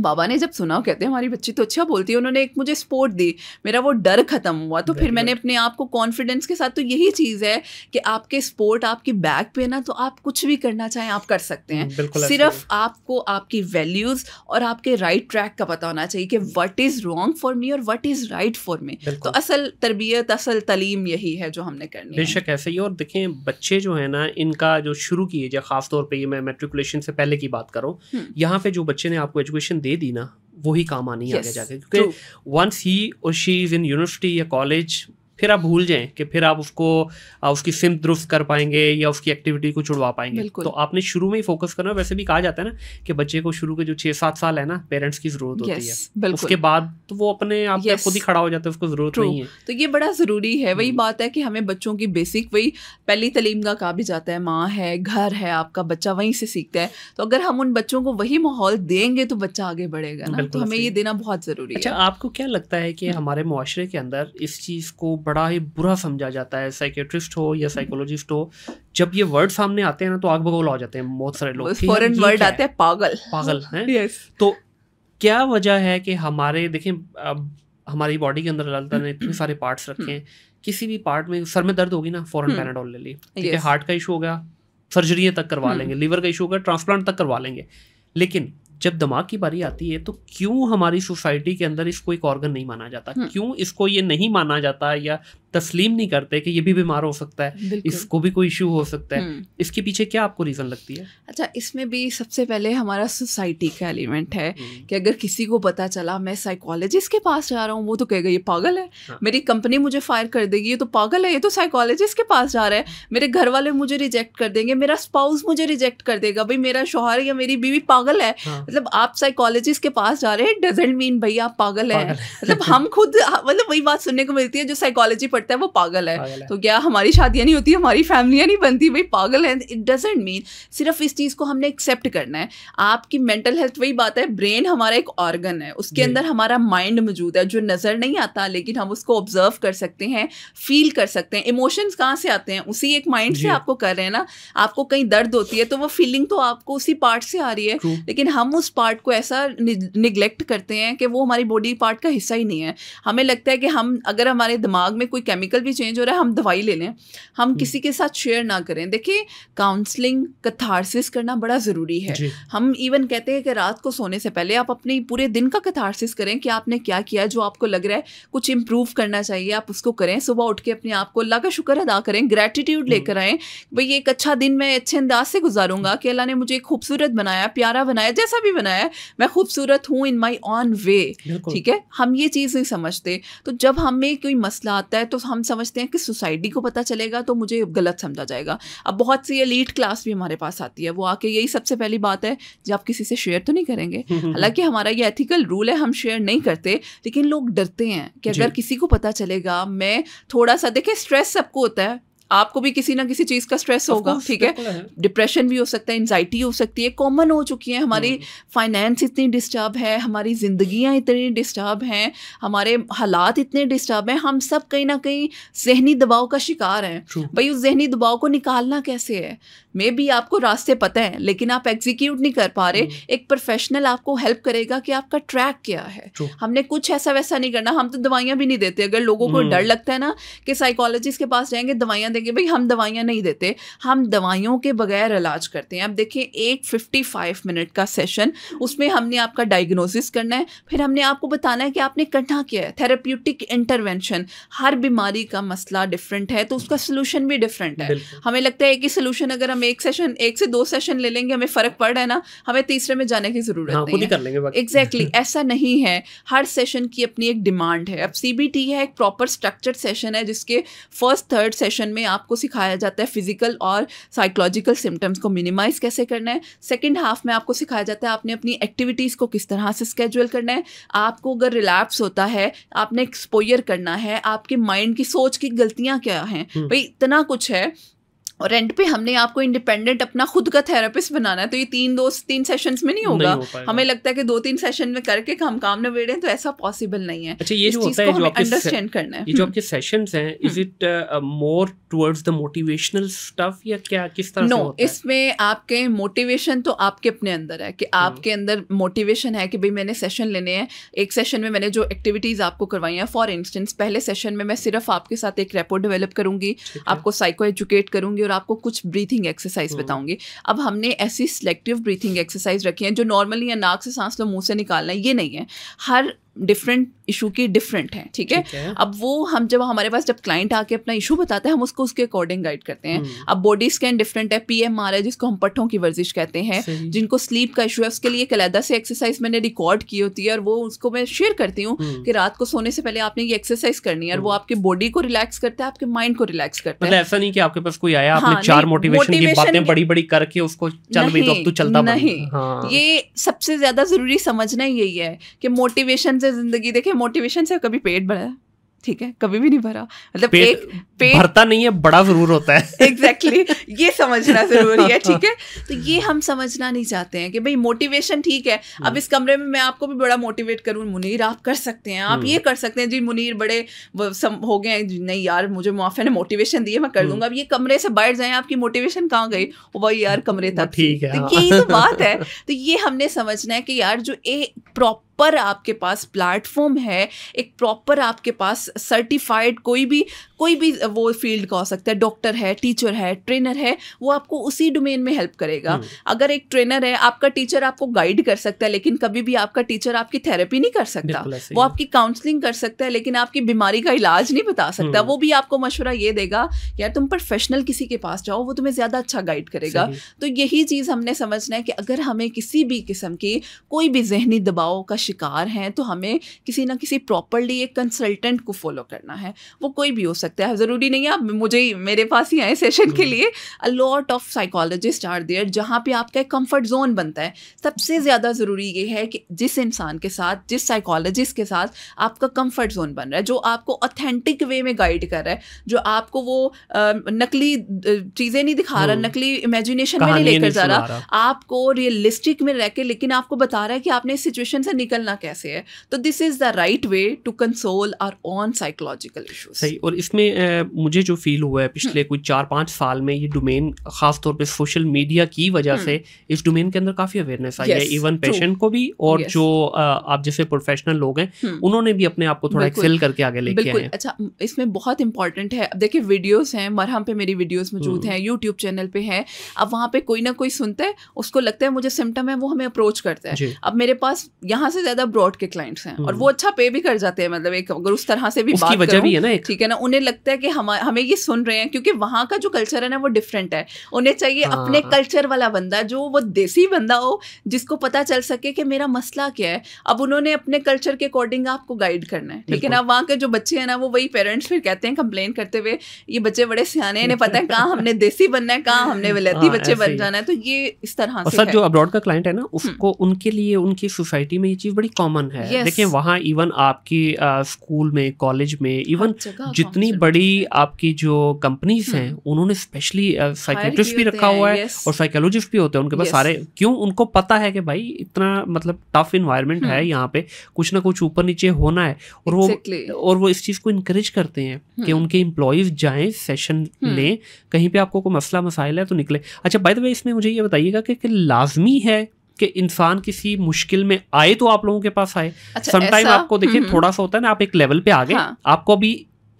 Speaker 1: बाबा ने जब सुना कहते हैं हमारी बच्ची तो अच्छा बोलती है उन्होंने एक मुझे सपोर्ट दी मेरा वो डर खत्म हुआ तो फिर मैंने अपने आप को कॉन्फिडेंस के साथ तो यही चीज़ है कि आपके सपोर्ट आपके बैक पे ना तो आप कुछ भी करना चाहें आप कर सकते हैं सिर्फ आपको आपकी वैल्यूज़ और आपके राइट right ट्रैक का पता होना चाहिए कि what is wrong for me और what is right for me तो असल तरबियत असल तलीम यही है जो हमने करनी
Speaker 2: बेशक ऐसे ही और देखें बच्चे जो है ना इनका जो शुरू किए खासतौर पर मैं मेट्रिकुलेशन से पहले की बात करूँ हम्म। यहाँ पे जो बच्चे ने आपको एजुकेशन दे दी ना वही काम आनी yes, आगे जाके क्योंकि वंस ही और शी इज़ इन यूनिवर्सिटी या कॉलेज फिर आप भूल जाएं कि फिर आप उसको उसकी सिम दुरुस्त कर पाएंगे या उसकी एक्टिविटी को छुड़वा पाएंगे तो आपने शुरू में ही फोकस करना वैसे भी कहा जाता है ना कि बच्चे को शुरू के जो छह सात साल है ना पेरेंट्स की जरूरत होती है उसके बाद तो
Speaker 1: वो अपने आप yes, खुद ही खड़ा हो
Speaker 2: जाता है उसको जरूरत नहीं है
Speaker 1: तो ये बड़ा ज़रूरी है वही हम्म। बात है कि हमें बच्चों की बेसिक वही पहली तलीम का कहा भी जाता है माँ है घर है आपका बच्चा वहीं से सीखता है तो अगर हम उन बच्चों को वही माहौल देंगे तो बच्चा आगे बढ़ेगा ना तो हमें ये देना बहुत ज़रूरी अच्छा, है अच्छा
Speaker 2: आपको क्या लगता है कि हम्म। हमारे मुआरे के अंदर इस चीज़ को बड़ा ही बुरा समझा जाता है साइकेट्रिस्ट हो या साइकोलॉजिस्ट हो जब ये वर्ड सामने आते हैं ना तो आग बगौल हो जाते हैं बहुत सारे लोग फॉरन वर्ड आते हैं
Speaker 1: पागल पागल
Speaker 2: है तो क्या वजह है कि हमारे देखें अब हमारी बॉडी के अंदर अलग ने इतने सारे पार्ट्स रखे हैं किसी भी पार्ट में सर में दर्द होगी ना फॉरन पैनाडोल हम्म। ले ली हार्ट का इशू होगा सर्जरी तक करवा हम्म। लेंगे लीवर का इशू होगा ट्रांसप्लांट तक करवा लेंगे लेकिन जब दिमाग की बारी आती है तो क्यों हमारी सोसाइटी के अंदर इसको एक ऑर्गन नहीं माना जाता हम्म। क्यों इसको ये नहीं माना जाता या तस्लीम नहीं करते कि ये भी बीमार हो सकता है इसको भी कोई इशू हो सकता है हम्म। इसके पीछे क्या आपको रीज़न लगती है
Speaker 1: अच्छा इसमें भी सबसे पहले हमारा सोसाइटी का एलिमेंट है हम्म। कि अगर किसी को पता चला मैं साइकोलॉजिस्ट के पास जा रहा हूँ वो तो कहेगा ये पागल है हाँ। मेरी कंपनी मुझे फायर कर देगी ये तो पागल है ये तो साइकोलॉजिस्ट के पास जा रहा है मेरे घर वाले मुझे रिजेक्ट कर देंगे मेरा स्पाउस मुझे रिजेक्ट कर देगा भाई मेरा शोहर या मेरी बीवी पागल है हाँ। मतलब आप साइकोलॉजिस्ट के पास जा रहे हैं डजेंट मीन भाई आप पागल है मतलब हम खुद मतलब वही बात सुनने को मिलती है जो साइकोलॉजी पढ़ पड़ता है वो पागल है, पागल है। तो क्या हमारी शादियाँ नहीं होती हमारी फैमिलियाँ नहीं बनती भाई पागल है इट डजेंट मीन सिर्फ इस चीज़ को हमने एक्सेप्ट करना है आपकी मेंटल हेल्थ वही बात है ब्रेन हमारा एक ऑर्गन है उसके अंदर हमारा माइंड मौजूद है जो नज़र नहीं आता लेकिन हम उसको ऑब्जर्व कर सकते हैं फील कर सकते हैं इमोशंस कहाँ से आते हैं उसी एक माइंड से आपको कर रहे हैं ना आपको कहीं दर्द होती है तो वो फीलिंग तो आपको उसी पार्ट से आ रही है लेकिन हम उस पार्ट को ऐसा निग्लेक्ट करते हैं कि वो हमारी बॉडी पार्ट का हिस्सा ही नहीं है हमें लगता है कि हम अगर हमारे दिमाग में कोई केमिकल भी चेंज हो रहा है हम दवाई ले लें हम हम्म। किसी के साथ शेयर ना करें देखिए काउंसलिंग कथारसिस करना बड़ा ज़रूरी है हम इवन कहते हैं कि रात को सोने से पहले आप अपने पूरे दिन का कथारसिस करें कि आपने क्या किया जो आपको लग रहा है कुछ इम्प्रूव करना चाहिए आप उसको करें सुबह उठ के अपने आप को अल्लाह का शुक्र अदा करें ग्रेटिट्यूड हम्म। लेकर आएँ भाई एक अच्छा दिन मैं अच्छे अंदाज से गुजारूंगा हम्म। कि अल्लाह ने मुझे खूबसूरत बनाया प्यारा बनाया जैसा भी बनाया मैं खूबसूरत हूँ इन माई ऑन वे ठीक है हम ये चीज़ नहीं समझते तो जब हमें कोई मसला आता है तो हम समझते हैं कि सोसाइटी को पता चलेगा तो मुझे गलत समझा जाएगा अब बहुत सी एलीट क्लास भी हमारे पास आती है वो आके यही सबसे पहली बात है जो आप किसी से शेयर तो नहीं करेंगे हम्म, हम्म, हालांकि हम्म। हमारा ये एथिकल रूल है हम शेयर नहीं करते लेकिन लोग डरते हैं कि अगर किसी को पता चलेगा मैं थोड़ा सा देखें स्ट्रेस सबको होता है आपको भी किसी ना किसी चीज़ का स्ट्रेस होगा ठीक है डिप्रेशन भी हो सकता है एनजाइटी हो सकती है कॉमन हो चुकी हम्म। है हमारी फाइनेंस इतनी डिस्टर्ब है हमारी जिंदगी इतनी डिस्टर्ब हैं हमारे हालात इतने डिस्टर्ब हैं हम सब कहीं ना कहीं जहनी दबाव का शिकार हैं भाई उस जहनी दबाव को निकालना कैसे है मे बी आपको रास्ते पता है लेकिन आप एग्जीक्यूट नहीं कर पा रहे हम्म। एक प्रोफेशनल आपको हेल्प करेगा कि आपका ट्रैक क्या है हमने कुछ ऐसा वैसा नहीं करना हम तो दवाइयाँ भी नहीं देते अगर लोगों को हम्म। डर लगता है ना कि साइकोलॉजिस्ट के पास जाएंगे दवाइयाँ देंगे कि भाई हम दवाइयाँ नहीं देते हम दवाइयों के बगैर इलाज करते हैं अब देखिए एक फिफ्टी फाइव मिनट का सेशन उसमें हमने आपका डायग्नोसिस करना है फिर हमने आपको बताना है कि आपने करना क्या है थेरेप्यूटिक इंटरवेंशन हर बीमारी का मसला डिफरेंट है तो उसका सोल्यूशन भी डिफरेंट है हमें लगता है कि सोल्यूशन अगर हम एक सेशन एक से दो सेशन ले लेंगे हमें फ़र्क पड़ रहा है ना हमें तीसरे में जाने की ज़रूरत हाँ, नहीं है एग्जैक्टली exactly, ऐसा नहीं है हर सेशन की अपनी एक डिमांड है अब सी है एक प्रॉपर स्ट्रक्चर सेशन है जिसके फर्स्ट थर्ड सेशन में आपको सिखाया जाता है फिजिकल और साइकोलॉजिकल सिम्टम्स को मिनिमाइज कैसे करना है सेकेंड हाफ में आपको सिखाया जाता है आपने अपनी एक्टिविटीज़ को किस तरह से स्केजुअल करना है आपको अगर रिलैप्स होता है आपने एक्सपोयर करना है आपके माइंड की सोच की गलतियाँ क्या हैं हम्म। भाई इतना कुछ है और एंड पे हमने आपको इंडिपेंडेंट अपना खुद का थेरेपिस्ट बनाना है तो ये तीन दो तीन सेशंस में नहीं होगा नहीं हो हमें लगता है कि दो तीन सेशन में करके हम काम न बेड़े तो ऐसा पॉसिबल नहीं है अच्छा ये जो होता है जो अंडरस्टैंड करना है ये जो
Speaker 2: आपके सेशंस हैं is it more towards the motivational stuff या क्या किस तरह नो
Speaker 1: इसमें आपके मोटिवेशन तो आपके अपने अंदर है कि हम्म। आपके अंदर मोटिवेशन है कि भाई मैंने सेशन लेने हैं एक सेशन में मैंने जो एक्टिविटीज आपको करवाई हैं फॉर इंस्टेंस पहले सेशन में मैं सिर्फ आपके साथ एक रेपो डेवलप करूंगी आपको साइको एजुकेट करूंगी और आपको कुछ ब्रीथिंग हम्म। एक्सरसाइज बताऊंगी अब हमने ऐसी सिलेक्टिव ब्रीथिंग एक्सरसाइज रखी है जो नॉर्मली या नाक से सांस लो मुंह से निकालना है ये नहीं है हर डिफरेंट इशू की डिफरेंट है ठीक है अब वो हम जब हमारे पास जब क्लाइंट आके अपना इशू बताता है हम उसको उसके अकॉर्डिंग गाइड करते हैं हम्म। अब बॉडी स्कैन डिफरेंट है पी एम आर है जिसको हम पट्टों की वर्जिश कहते हैं जिनको स्लीप का इशू है उसके लिए कलैदा से एक्सरसाइज मैंने रिकॉर्ड की होती है और वो उसको मैं शेयर करती हूँ हम्म। कि रात को सोने से पहले आपने ये एक्सरसाइज करनी है और वो हम्म। आपकी बॉडी को रिलैक्स करता है आपके माइंड को रिलैक्स करता है मतलब ऐसा
Speaker 2: नहीं कि आपके पास कोई आया आपने हाँ, चार मोटिवेशन की बातें बड़ी बड़ी करके उसको चल तो चलता नहीं हाँ। ये
Speaker 1: सबसे ज्यादा जरूरी समझना यही है कि मोटिवेशन से जिंदगी देखे मोटिवेशन से कभी पेट भरा ठीक है कभी भी नहीं भरा मतलब पेट, एक पेट
Speaker 2: भरता नहीं है बड़ा जरूर होता है
Speaker 1: एग्जैक्टली exactly, ये समझना जरूरी है ठीक है तो ये हम समझना नहीं चाहते हैं कि भाई मोटिवेशन ठीक है अब हम्म। इस कमरे में मैं आपको भी बड़ा मोटिवेट करूँ मुनीर आप कर सकते हैं आप हम्म। ये कर सकते हैं जी मुनीर बड़े सम हो गए नहीं यार मुझे मुआफे ने मोटिवेशन दिए मैं कर दूंगा हम्म। अब ये कमरे से बैठ जाए आपकी मोटिवेशन कहाँ गई वही यार कमरे तक ठीक
Speaker 2: है तो हाँ। यही तो बात है
Speaker 1: तो ये हमने समझना है कि यार जो एक प्रॉपर प्रॉपर आपके पास प्लेटफॉर्म है एक प्रॉपर आपके पास सर्टिफाइड कोई भी कोई भी वो फील्ड का हो सकता है डॉक्टर है टीचर है ट्रेनर है वो आपको उसी डोमेन में हेल्प करेगा हम्म। अगर एक ट्रेनर है आपका टीचर आपको गाइड कर सकता है लेकिन कभी भी आपका टीचर आपकी थेरेपी नहीं कर सकता वो आपकी काउंसलिंग कर सकता है लेकिन आपकी बीमारी का इलाज नहीं बता सकता हम्म। वो भी आपको मशवरा ये देगा यार तुम प्रोफेशनल किसी के पास जाओ वो तुम्हें ज़्यादा अच्छा गाइड करेगा तो यही चीज़ हमने समझना है कि अगर हमें किसी भी किस्म की कोई भी जहनी दबाव का शिकार है तो हमें किसी ना किसी प्रॉपरली एक कंसल्टेंट को फॉलो करना है वो कोई भी हो सकते हैं ज़रूरी नहीं है आप मुझे ही मेरे पास ही आए सेशन के हम्म। लिए a lot of psychologist are there जहाँ पे आपका एक कम्फर्ट जोन बनता है सबसे ज़्यादा ज़रूरी ये है कि जिस इंसान के साथ जिस साइकोलॉजिस्ट के साथ आपका कम्फर्ट जोन बन रहा है जो आपको ऑथेंटिक वे में गाइड कर रहा है जो आपको वो नकली चीज़ें नहीं दिखा रहा हम्म। नकली इमेजिनेशन में नहीं लेकर जा रहा आपको रियलिस्टिक में रह के लेकिन आपको बता रहा है कि आपने इस सिचुएशन से निकलना कैसे है तो this is the right way to console or on psychological issues
Speaker 2: सही और इस इसमें मुझे जो फील हुआ है पिछले हम्म। कुछ चार पाँच साल में ये डोमेन खास तौर पे सोशल मीडिया की वजह हम्म। से इस डोमेन के अंदर काफ़ी अवेयरनेस आई है इवन पेशेंट को भी और जो आप जैसे प्रोफेशनल लोग हैं हम्म। उन्होंने भी अपने आप को थोड़ा एक्सेल करके आगे लेके आए अच्छा
Speaker 1: इसमें बहुत इंपॉर्टेंट है अब देखिए वीडियोस हैं मरहम पे मेरी वीडियोस मौजूद हैं यूट्यूब चैनल पे हैं अब वहाँ पे कोई ना कोई सुनता है उसको लगता है मुझे सिम्टम है वो हमें अप्रोच करता है अब मेरे पास यहाँ से ज़्यादा ब्रॉड के क्लाइंट्स हैं और वो अच्छा पे भी कर जाते हैं मतलब एक अगर उस तरह से भी बात वजह भी है ना ठीक है ना उन्हें लगता है कि हम हमें ये सुन रहे हैं क्योंकि वहाँ का जो कल्चर है ना वो डिफरेंट है उन्हें चाहिए हाँ। अपने कल्चर वाला बंदा जो वो देसी बंदा हो जिसको पता चल सके कि मेरा मसला क्या है अब उन्होंने अपने कल्चर के अकॉर्डिंग आपको गाइड करना है ठीक है ना वहाँ के जो बच्चे हैं ना वो वही पेरेंट्स फिर कहते हैं कंप्लेन करते हुए ये बच्चे बड़े सियाने इन्हें पता है कहाँ हमने देसी बनना है कहाँ हमने विलती हाँ, बच्चे बन जाना है तो ये इस तरह से सर जो
Speaker 2: अब्रॉड का क्लाइंट है ना हम्म। उसको उनके लिए उनकी सोसाइटी में ये चीज़ बड़ी कॉमन है देखिए वहाँ इवन आपकी स्कूल में कॉलेज में इवन जितनी बड़ी आपकी जो कंपनीज हैं हम्म। उन्होंने स्पेशली साइकोलॉजिस्ट भी रखा हुआ है और साइकोलॉजिस्ट भी होते हैं उनके पास सारे क्यों उनको पता है कि भाई इतना मतलब टफ इन्वायरमेंट है हम्म। यहाँ पे कुछ ना कुछ ऊपर नीचे होना है और वो और वो इस चीज़ को इंकरेज करते हैं कि हम्म। उनके इम्प्लॉयज़ जाए सेशन लें कहीं पर आपको कोई मसला मसाइल है तो निकले अच्छा बाय द वे इसमें मुझे ये बताइएगा कि लाजमी है कि इंसान किसी मुश्किल में आए तो आप लोगों के पास आए अच्छा, समटाइम आपको देखिए थोड़ा सा होता है ना आप एक लेवल पे आ गए हाँ, आपको अभी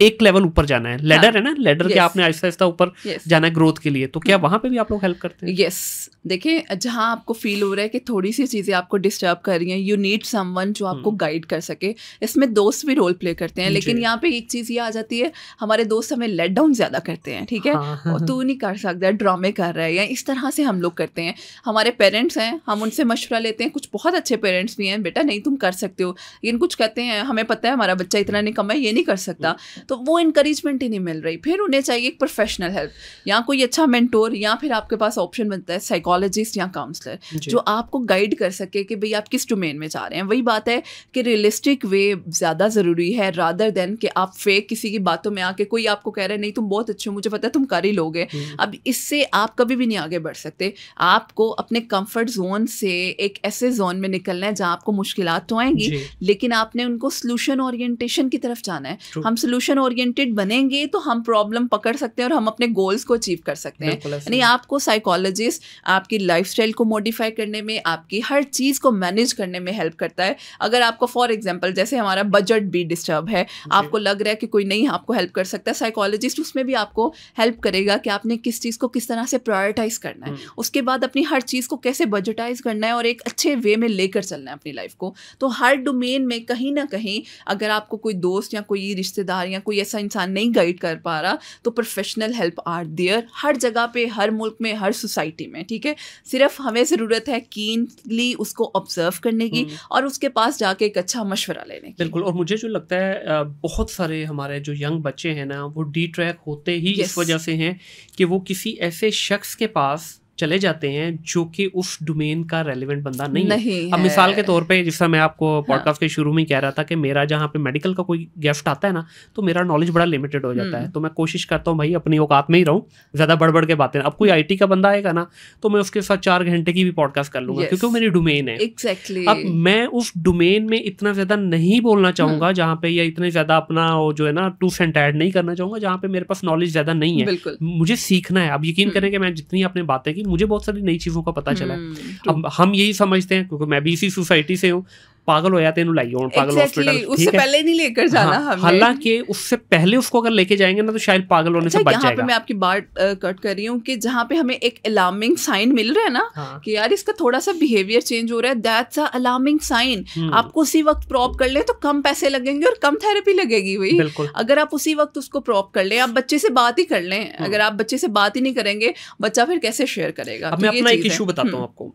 Speaker 2: एक लेवल ऊपर जाना है लेडर हाँ, है ना लेडर yes, के आपने आहिस्ता आहिस्ता ऊपर yes, जाना है ग्रोथ के लिए तो क्या हाँ। वहां पे भी आप लोग हेल्प करते हैं
Speaker 1: यस देखिए जहाँ आपको फील हो रहा है कि थोड़ी सी चीज़ें आपको डिस्टर्ब कर रही हैं यू नीड समवन जो आपको गाइड हम्म। कर सके इसमें दोस्त भी रोल प्ले करते हैं लेकिन यहाँ पे एक चीज़ ये आ जाती है हमारे दोस्त हमें लेट डाउन ज़्यादा करते हैं ठीक है हाँ। और तू नहीं कर सकता ड्रामे कर रहा है या इस तरह से हम लोग करते हैं हमारे पेरेंट्स हैं हम उनसे मशवरा लेते हैं कुछ बहुत अच्छे पेरेंट्स भी हैं बेटा नहीं तुम कर सकते हो लेकिन कुछ कहते हैं हमें पता है हमारा बच्चा इतना नहीं कमा ये नहीं कर सकता हम्म। तो वो इंकरेजमेंट ही नहीं मिल रही फिर उन्हें चाहिए एक प्रोफेशनल हेल्प या कोई अच्छा मेंटोर या फिर आपके पास ऑप्शन बनता है साइकोलॉजिस्ट या काउंसलर जो आपको गाइड कर सके कि भाई आप किस डोमेन में जा रहे हैं वही बात है कि रियलिस्टिक वे ज़्यादा ज़रूरी है रादर देन कि आप फेक किसी की बातों में आके कोई आपको कह रहा है नहीं तुम बहुत अच्छे हो मुझे पता है तुम कर ही लोगे हम्म। अब इससे आप कभी भी नहीं आगे बढ़ सकते आपको अपने कम्फर्ट जोन से एक ऐसे जोन में निकलना है जहाँ आपको मुश्किल तो आएंगी लेकिन आपने उनको सोल्यूशन ओरिएंटेशन की तरफ जाना है हम सोल्यूशन एक्शन ओरिएंटेड बनेंगे तो हम प्रॉब्लम पकड़ सकते हैं और हम अपने गोल्स को अचीव कर सकते हैं यानी आपको साइकोलॉजिस्ट आपकी लाइफ को मॉडिफाई करने में आपकी हर चीज़ को मैनेज करने में हेल्प करता है अगर आपको फॉर एग्जाम्पल जैसे हमारा बजट भी डिस्टर्ब है आपको लग रहा है कि कोई नहीं आपको हेल्प कर सकता है साइकोलॉजिस्ट उसमें भी आपको हेल्प करेगा कि आपने किस चीज़ को किस तरह से प्रायोरिटाइज करना है हम्म। उसके बाद अपनी हर चीज़ को कैसे बजटाइज करना है और एक अच्छे वे में लेकर चलना है अपनी लाइफ को तो हर डोमेन में कहीं ना कहीं अगर आपको कोई दोस्त या कोई रिश्तेदार या कोई ऐसा इंसान नहीं गाइड कर पा रहा तो प्रोफेशनल हेल्प आर देयर हर जगह पे हर मुल्क में हर सोसाइटी में ठीक है सिर्फ हमें ज़रूरत है कीनली उसको ऑब्जर्व करने की हम्म। और उसके पास जाके एक अच्छा मशवरा लेने की
Speaker 2: बिल्कुल और मुझे जो लगता है बहुत सारे हमारे जो यंग बच्चे हैं ना वो डी ट्रैक होते ही yes. इस वजह से हैं कि वो किसी ऐसे शख्स के पास चले जाते हैं जो कि उस डोमेन का रेलिवेंट बंदा नहीं, नहीं है। अब मिसाल के तौर पे जिसका मैं आपको पॉडकास्ट हाँ। के शुरू में कह रहा था कि मेरा जहाँ पे मेडिकल का कोई गेस्ट आता है ना तो मेरा नॉलेज बड़ा लिमिटेड हो जाता है हम्म। तो मैं कोशिश करता हूँ भाई अपनी औकात में ही रहूँ ज़्यादा बढ़ बढ़ के बातें अब कोई आई हम्म। का बंदा आएगा ना तो मैं उसके साथ चार घंटे की भी पॉडकास्ट कर लूंगा क्योंकि वो मेरी डोमेन है
Speaker 1: एक्जैक्टली अब
Speaker 2: मैं उस डोमेन में इतना ज़्यादा नहीं बोलना चाहूँगा हम्म। जहाँ पे या इतने ज़्यादा अपना जो है ना टू सेंट ऐड नहीं करना चाहूँगा जहाँ पे मेरे पास नॉलेज ज़्यादा नहीं है मुझे सीखना है अब यकीन करें कि मैं जितनी अपने बातें की मुझे बहुत सारी नई चीज़ों का पता चला है हम्म, अब तो- हम यही समझते हैं क्योंकि मैं भी इसी सोसाइटी से हूँ पागल हो जाते हैं ਲਾਈਓ ਹੁਣ ਪਾਗਲ ਹਸਪੀਟਲ उससे पहले नहीं
Speaker 1: लेकर हाँ, जाना हाँ, हालांकि
Speaker 2: उससे पहले उसको अगर लेके जाएंगे ना तो शायद पागल होने से अच्छा, बच जाएगा पे मैं आपकी
Speaker 1: बात कट कर रही हूँ कि जहाँ पे हमें एक अलार्मिंग साइन मिल रहा है ना हाँ. कि यार इसका थोड़ा सा बिहेवियर चेंज हो रहा है दैट्स अ अलार्मिंग साइन आपको उसी वक्त प्रॉप कर ले तो कम पैसे लगेंगे और कम थेरेपी लगेगी वही अगर आप उसी वक्त उसको प्रॉप कर ले आप बच्चे से बात ही कर ले हम्म। अगर आप बच्चे से बात ही नहीं करेंगे बच्चा फिर कैसे शेयर करेगा तो मैं अपना एक इशू बताता हूँ हम्म।
Speaker 2: आपको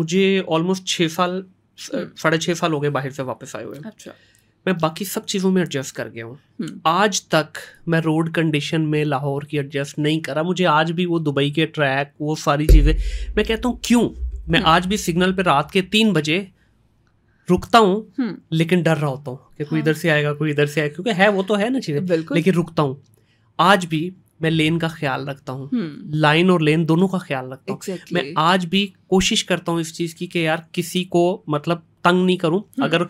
Speaker 2: मुझे ऑलमोस्ट छः साल साढ़े छः साल हो गए बाहर से वापस आए हुए अच्छा मैं बाकी सब चीज़ों में एडजस्ट कर गया हूँ हम्म। आज तक मैं रोड कंडीशन में लाहौर की एडजस्ट नहीं करा मुझे आज भी वो दुबई के ट्रैक वो सारी चीज़ें मैं कहता हूँ क्यों मैं हम्म। आज भी सिग्नल पर रात के तीन बजे रुकता हूँ हम्म। लेकिन डर रहा होता हूँ कि कोई हाँ। इधर से आएगा कोई इधर से आएगा क्योंकि है वो तो है ना चीज़ें लेकिन रुकता हूँ आज भी मैं लेन का ख्याल रखता हूँ हम्म। लाइन और लेन दोनों का ख्याल रखता हूँ exactly. मैं आज भी कोशिश करता हूँ इस चीज़ की कि यार किसी को मतलब तंग नहीं करूँ हम्म। अगर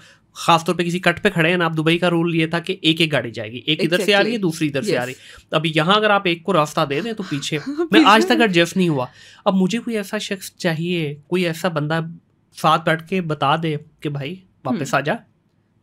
Speaker 2: खासतौर पे किसी कट पे खड़े हैं ना आप दुबई का रूल ये था कि एक एक गाड़ी जाएगी एक इधर से आ रही है दूसरी इधर से आ रही है अब यहाँ अगर आप एक को रास्ता दे दें तो पीछे हाँ, मैं आज तक एडजस्ट नहीं हुआ अब मुझे कोई ऐसा शख्स चाहिए कोई ऐसा बंदा साथ बैठ के बता दे कि भाई वापस हम्म। आ जा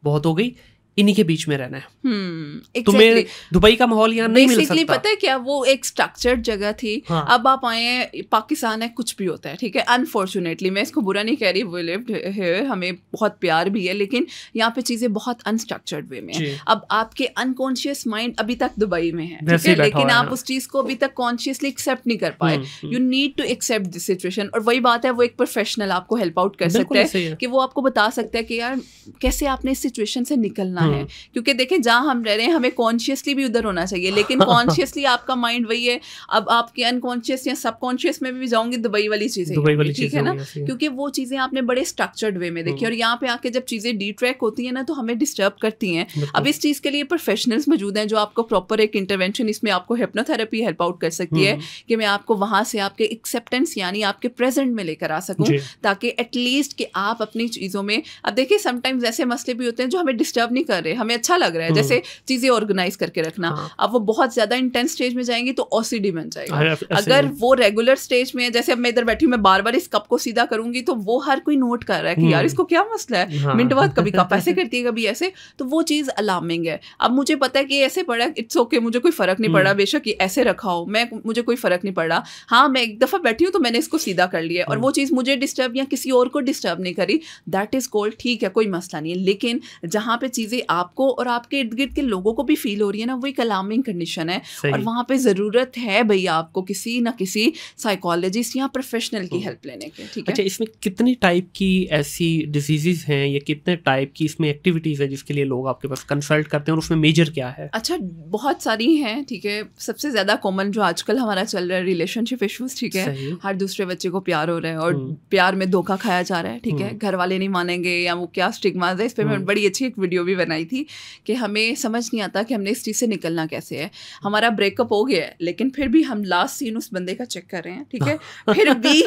Speaker 2: बहुत हो गई इन्हीं के बीच में रहना है
Speaker 1: hmm, exactly. तुम्हें
Speaker 2: दुबई का माहौल यहाँ नहीं मिल सकता पता है
Speaker 1: क्या वो एक स्ट्रक्चर्ड जगह थी हाँ. अब आप आए पाकिस्तान है कुछ भी होता है ठीक है अनफॉर्चुनेटली मैं इसको बुरा नहीं कह रही वी लिव्ड हमें बहुत प्यार भी है लेकिन यहाँ पे चीज़ें बहुत अनस्ट्रक्चर्ड वे में है अब आपके अनकॉन्शियस माइंड अभी तक दुबई में है ठीक है लेकिन आप उस चीज़ को अभी तक कॉन्शियसली एक्सेप्ट नहीं कर पाए you need to accept this situation और वही बात है वो एक प्रोफेशनल आपको हेल्प आउट कर सकता है कि वो आपको बता सकता है कि यार कैसे आपने इस सिचुएशन से निकलना हम्म। है क्योंकि देखें जहाँ हम रह रहे हैं हमें कॉन्शियसली भी उधर होना चाहिए लेकिन कॉन्शियसली आपका माइंड वही है अब आपके अनकॉन्शियस या सबकॉन्शियस में भी जाऊंगी दुबई वाली चीजें ठीक है ना क्योंकि वो चीजें आपने बड़े स्ट्रक्चर्ड वे में देखी हम्म। और यहाँ पे आके जब चीजें डी ट्रैक होती है ना तो हमें डिस्टर्ब करती हैं अब इस चीज के लिए प्रोफेशनल्स मौजूद हैं जो आपको प्रॉपर एक इंटरवेंशन इसमें आपको हिप्नोथेरेपी हेल्प आउट कर सकती है हम्म। कि मैं आपको वहां से आपके एक्सेप्टेंस यानी आपके प्रेजेंट में लेकर आ सकूं ताकि एटलीस्ट कि आप अपनी चीज़ों में अब देखिए समटाइम्स ऐसे मसले भी होते हैं जो हमें डिस्टर्ब नहीं कर कर रहे हैं हमें अच्छा लग रहा है हम्म। जैसे चीजें ऑर्गेनाइज करके रखना हाँ। अब वो बहुत ज्यादा इंटेंस स्टेज में जाएंगी तो ओसीडी बन जाएगा अगर वो रेगुलर स्टेज में जैसे अब मैं इधर बैठी हूँ मैं बार बार इस कप को सीधा करूंगी तो वो हर कोई नोट कर रहा है कि यार हम्म। इसको क्या मसला है हाँ। मिनट बाद कभी कप ऐसे करती है कभी ऐसे तो वो चीज अलार्मिंग है अब मुझे पता है कि ऐसे पड़ा इट्स ओके मुझे कोई फर्क नहीं पड़ा हम्म। बेशक ये ऐसे रखा हो मैं मुझे कोई फर्क नहीं पड़ा हाँ मैं एक दफा बैठी हूँ तो मैंने इसको सीधा कर लिया और वो चीज मुझे डिस्टर्ब या किसी और को डिस्टर्ब नहीं करी दैट इज कोल्ड ठीक है कोई मसला नहीं है लेकिन जहां पे चीजें चीज़ें आपको और आपके इर्द गिर्द के लोगों को भी फील हो रही है ना वो एक अलार्मिंग कंडीशन है और वहाँ पर ज़रूरत है भैया आपको किसी ना किसी साइकोलॉजिस्ट या प्रोफेशनल की हेल्प हम्म। लेने की ठीक है अच्छा इसमें कितनी
Speaker 2: टाइप की ऐसी डिजीज़ हैं या कितने टाइप की इसमें एक्टिविटीज़ हैं जिसके लिए लोग आपके पास कंसल्ट करते हैं और उसमें मेजर क्या है
Speaker 1: अच्छा बहुत सारी हैं ठीक है सबसे ज़्यादा कॉमन जो आजकल हमारा चल रहा है रिलेशनशिप इशूज़ ठीक है हर दूसरे बच्चे को प्यार हो रहा है और हम्म। प्यार में धोखा खाया जा रहा है ठीक है हम्म। घर वाले नहीं मानेंगे या वो क्या स्टिग्मा है इस पर मैं बड़ी अच्छी एक वीडियो भी बनाई थी कि हमें समझ नहीं आता कि हमने इस चीज़ से निकलना कैसे है हमारा ब्रेकअप हो गया है लेकिन फिर भी हम लास्ट सीन उस बंदे का चेक कर रहे हैं ठीक है फिर भी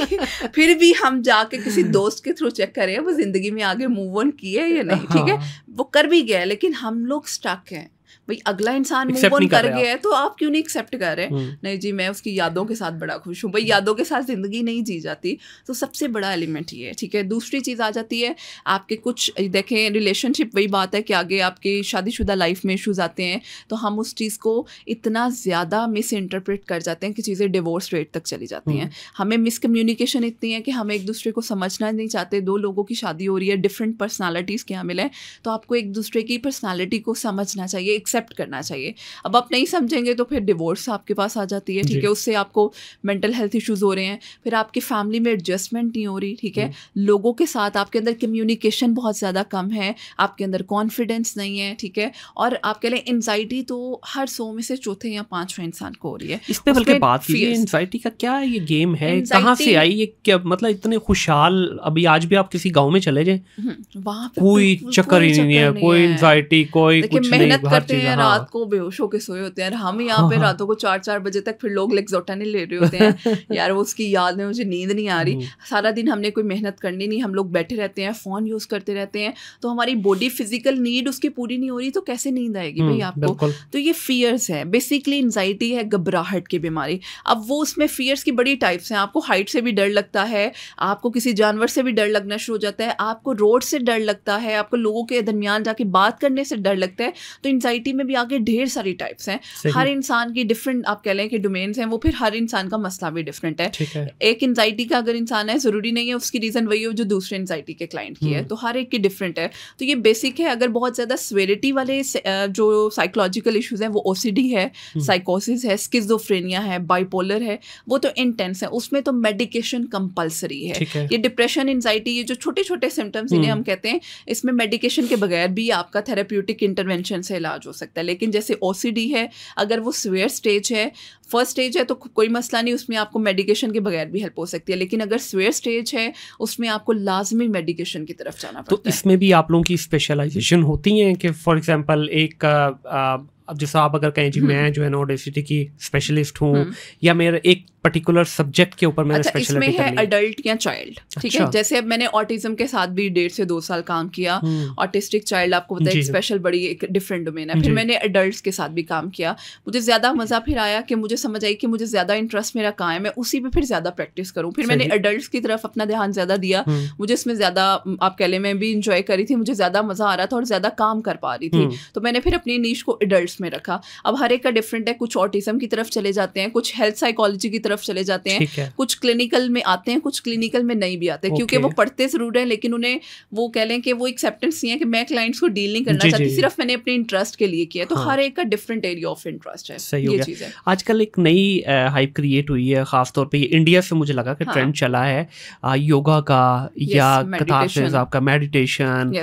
Speaker 1: फिर भी हम जाके किसी दोस्त के थ्रू चेक कर रहे हैं वो ज़िंदगी में आगे मूव ऑन किए या नहीं ठीक है हाँ। वो कर भी गया लेकिन हम लोग स्टक हैं भाई अगला इंसान मूव ऑन कर गया है तो आप क्यों नहीं एक्सेप्ट कर रहे हम्म। नहीं जी मैं उसकी यादों के साथ बड़ा खुश हूँ भाई यादों के साथ ज़िंदगी नहीं जी जाती तो सबसे बड़ा एलिमेंट ये है ठीक है दूसरी चीज़ आ जाती है आपके कुछ देखें रिलेशनशिप वही बात है कि आगे आपकी शादीशुदा लाइफ में इशूज़ आते हैं तो हम उस चीज़ को इतना ज़्यादा मिस इंटरप्रेट कर जाते हैं कि चीज़ें डिवोर्स रेट तक चली जाती हैं हम्म। हमें मिसकम्युनिकेशन इतनी है कि हम एक दूसरे को समझना नहीं चाहते दो लोगों की शादी हो रही है डिफरेंट पर्सनालिटीज़ के यहाँ मिले तो आपको एक दूसरे की पर्सनैलिटी को समझना चाहिए एक्सेप्ट एक्सेप्ट करना चाहिए अब आप नहीं समझेंगे तो फिर डिवोर्स आपके पास आ जाती है ठीक है उससे आपको मेंटल हेल्थ इशूज़ हो रहे हैं फिर आपकी फैमिली में एडजस्टमेंट नहीं हो रही ठीक है हम्म। लोगों के साथ आपके अंदर कम्युनिकेशन बहुत ज़्यादा कम है आपके अंदर कॉन्फिडेंस नहीं है ठीक है और आपके लिए एनजाइटी तो हर सौ में से चौथे या पाँचवें इंसान को हो रही है इस पर बल्कि बात एनजाइटी
Speaker 2: का क्या ये गेम है कहाँ से आई ये क्या मतलब इतने खुशहाल अभी आज भी आप किसी गांव में चले जाए
Speaker 1: हम्म, वहाँ
Speaker 2: कोई चक्कर ही नहीं है कोई एनजाइटी कोई कुछ नहीं हर हैं हाँ। रात
Speaker 1: को बेहोश होके सोए होते हैं हम यहाँ पे हाँ, हाँ। रातों को चार चार बजे तक फिर लोग लेग्जोटा नहीं ले रहे होते हैं यार वो उसकी याद में मुझे नींद नहीं आ रही हम्म। सारा दिन हमने कोई मेहनत करनी नहीं हम लोग बैठे रहते हैं फ़ोन यूज़ करते रहते हैं तो हमारी बॉडी फिजिकल नीड उसकी पूरी नहीं हो रही तो कैसे नींद आएगी हम्म, भाई आपको तो ये फियर्स है बेसिकली एनजाइटी है घबराहट की बीमारी अब वो उसमें फियर्स की बड़ी टाइप्स हैं आपको हाइट से भी डर लगता है आपको किसी जानवर से भी डर लगना शुरू हो जाता है आपको रोड से डर लगता है आपको लोगों के दरमियान जाके बात करने से डर लगता है तो एनजाइटी इसी में भी आगे ढेर सारी टाइप्स हैं हर इंसान की डिफरेंट आप कह लें कि डोमेन्स हैं वो फिर हर इंसान का मसला भी डिफरेंट है, है। एक एनजाइटी का अगर इंसान है ज़रूरी नहीं है उसकी रीज़न वही हो जो दूसरे एनजाइटी के क्लाइंट की है हम्म। तो हर एक की डिफरेंट है तो ये बेसिक है अगर बहुत ज़्यादा स्वेरिटी वाले जो साइकोलॉजिकल इशूज़ हैं वो ओ है साइकोसिस हम्म। है स्किजोफ्रेनिया है बाइपोलर है वो तो इंटेंस है उसमें तो मेडिकेशन कंपलसरी है ये डिप्रेशन एनजाइटी ये जो छोटे छोटे सिम्टम्स इन्हें हम्म। हम कहते हैं इसमें मेडिकेशन के बगैर भी आपका थेरेप्यूटिक इंटरवेंशन से इलाज हो सकता है सकता है लेकिन जैसे ओ है अगर वो स्वेयर स्टेज है फर्स्ट स्टेज है तो कोई मसला नहीं उसमें आपको मेडिकेशन के बगैर भी हेल्प हो सकती है लेकिन अगर स्वेयर स्टेज है उसमें आपको लाजमी मेडिकेशन की तरफ जाना तो
Speaker 2: इसमें भी आप लोगों की स्पेशलाइजेशन होती है कि फॉर एग्जाम्पल एक आ, आ, अब जैसा आप अगर कहें जी हम्म। मैं जो है ना ओडेसिटी की स्पेशलिस्ट हूँ हम्म। या मेरा एक पर्टिकुलर सब्जेक्ट के ऊपर अच्छा, इसमें है
Speaker 1: अडल्ट या चाइल्ड ठीक अच्छा। है जैसे अब मैंने ऑटिज्म के साथ भी डेढ़ से दो साल काम किया ऑटिस्टिक हम्म। चाइल्ड आपको पता है स्पेशल बड़ी एक डिफरेंट डोमेन है फिर मैंने अडल्ट के साथ भी काम किया मुझे ज़्यादा मज़ा फिर आया कि मुझे समझ आई कि मुझे ज़्यादा इंटरेस्ट मेरा कहाँ है मैं उसी पर फिर ज़्यादा प्रैक्टिस करूँ फिर मैंने अडल्ट की तरफ अपना ध्यान ज़्यादा दिया हम्म। मुझे इसमें ज़्यादा आप कह लें मैं भी इंजॉय करी थी मुझे ज़्यादा मज़ा आ रहा था और ज़्यादा काम कर पा रही थी हम्म। तो मैंने फिर अपनी नीच को अडल्ट में रखा अब हर एक का डिफरेंट है कुछ ऑटिज्म की तरफ चले जाते हैं कुछ हेल्थ साइकोलॉजी की तरफ तरफ चले जाते हैं है। कुछ क्लिनिकल में आते हैं कुछ क्लिनिकल में नहीं भी आते हैं क्योंकि वो पढ़ते जरूर हैं लेकिन उन्हें वो कह लें कि वो एक्सेप्टेंस नहीं है कि मैं क्लाइंट्स को डील नहीं करना चाहती सिर्फ मैंने अपने इंटरेस्ट के लिए किया तो हाँ। हर एक का डिफरेंट एरिया ऑफ इंटरेस्ट है सही ये चीज़ है
Speaker 2: आजकल एक नई हाइप क्रिएट हुई है खासतौर पर इंडिया से मुझे लगा कि ट्रेंड हाँ। चला है योगा का या कथासेस आपका मेडिटेशन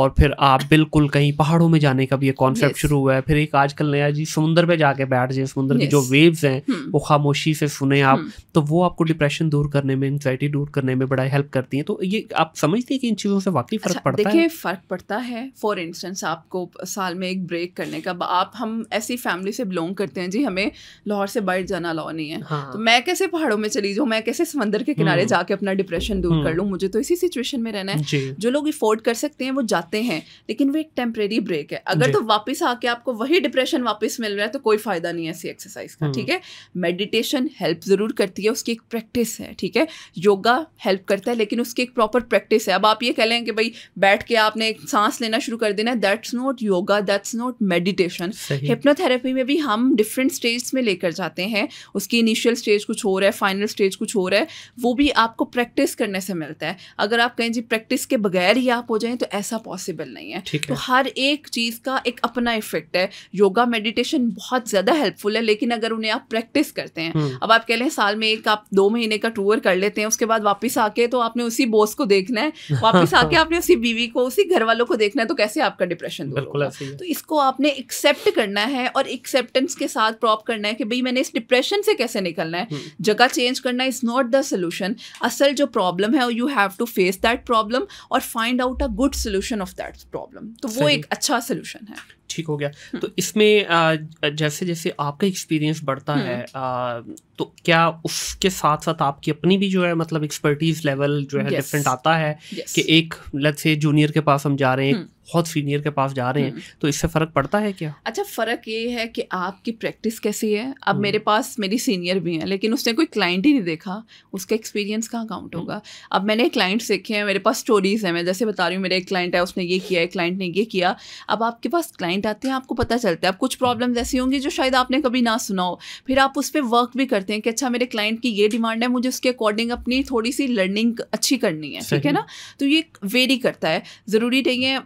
Speaker 2: और फिर आप बिल्कुल कहीं पहाड़ों में जाने का भी एक कॉन्सेप्ट शुरू हुआ है फिर एक आजकल नया जी समुंदर पे जाके बैठ जाए समुंदर की जो वेव्स हैं हम्म। वो खामोशी से सुने हैं आप हम्म। तो वो आपको डिप्रेशन दूर करने में एंगजाइटी दूर करने में बड़ा हेल्प करती है तो ये आप समझती हैं कि इन चीज़ों से वाकई फ़र्क अच्छा, पड़ता है देखिए
Speaker 1: फ़र्क पड़ता है फॉर इंस्टेंस आपको साल में एक ब्रेक करने का आप हम ऐसी फैमिली से बिलोंग करते हैं जी हमें लाहौर से बाहर जाना लॉ नहीं है हाँ। तो मैं कैसे पहाड़ों में चली जाऊँ मैं कैसे समंदर के किनारे हम्म। जाके अपना डिप्रेशन दूर कर हम्म। लूँ मुझे तो इसी सिचुएशन में रहना है जो लोग अफोर्ड कर सकते हैं वो जाते हैं लेकिन वो एक टेम्परेरी ब्रेक है अगर तो वापस आके आपको वही डिप्रेशन वापस मिल रहा है तो कोई फ़ायदा नहीं है ऐसी एक्सरसाइज का ठीक है मेडिटेशन हेल्प ज़रूर करती है उसकी एक प्रैक्टिस है ठीक है योगा हेल्प करता है लेकिन उसकी एक प्रॉपर प्रैक्टिस है अब आप ये कह लें कि भाई बैठ के आपने एक सांस लेना शुरू कर देना that's not yoga that's not meditation hypnotherapy में भी हम डिफरेंट स्टेज में लेकर जाते हैं उसकी इनिशियल स्टेज कुछ हो रहा है फाइनल स्टेज कुछ हो रहा है वो भी आपको प्रैक्टिस करने से मिलता है अगर आप कहें जी प्रैक्टिस के बगैर ही आप हो जाए तो ऐसा पॉसिबल नहीं है तो हर एक चीज़ का एक अपना इफेक्ट है योगा मेडिटेशन बहुत ज़्यादा हेल्पफुल है लेकिन अगर उन्हें आप प्रैक्टिस करते हैं हम्म। अब आप कह पहले साल में एक आप दो महीने का टूर कर लेते हैं उसके बाद वापस आके तो आपने उसी बॉस को देखना है वापस आके आपने उसी बीवी को उसी घर वालों को देखना है तो कैसे आपका डिप्रेशन दूर तो इसको आपने एक्सेप्ट करना है और एक्सेप्टेंस के साथ प्रॉप करना है कि भाई मैंने इस डिप्रेशन से कैसे निकलना है हम्म। जगह चेंज करना इज़ नॉट द सोल्यूशन असल जो प्रॉब्लम है you have to face that problem और find out a good solution of that problem तो वो एक अच्छा सोल्यूशन है
Speaker 2: ठीक हो गया हम्म। तो इसमें जैसे जैसे आपका एक्सपीरियंस बढ़ता हम्म। है तो क्या उसके साथ साथ आपकी अपनी भी जो है मतलब एक्सपर्टीज लेवल जो है डिफरेंट आता है कि एक लेट्स से जूनियर के पास हम जा रहे हैं बहुत सीनियर के पास जा रहे हैं हम्म। तो इससे फ़र्क पड़ता है क्या
Speaker 1: अच्छा फ़र्क ये है कि आपकी प्रैक्टिस कैसी है अब हम्म। मेरे पास मेरी सीनियर भी हैं लेकिन उसने कोई क्लाइंट ही नहीं देखा उसका एक्सपीरियंस कहाँ काउंट हम्म। होगा अब मैंने क्लाइंट्स देखे हैं मेरे पास स्टोरीज़ हैं मैं जैसे बता रही हूँ मेरा एक क्लाइंट है उसने ये किया है क्लाइंट ने ये किया अब आपके पास क्लाइंट आते हैं आपको पता चलता है अब कुछ प्रॉब्लम ऐसी होंगी जो शायद आपने कभी ना सुना हो फिर आप उस पर वर्क भी करते हैं कि अच्छा मेरे क्लाइंट की ये डिमांड है मुझे उसके अकॉर्डिंग अपनी थोड़ी सी लर्निंग अच्छी करनी है ठीक है ना तो ये वेरी करता है ज़रूरी नहीं है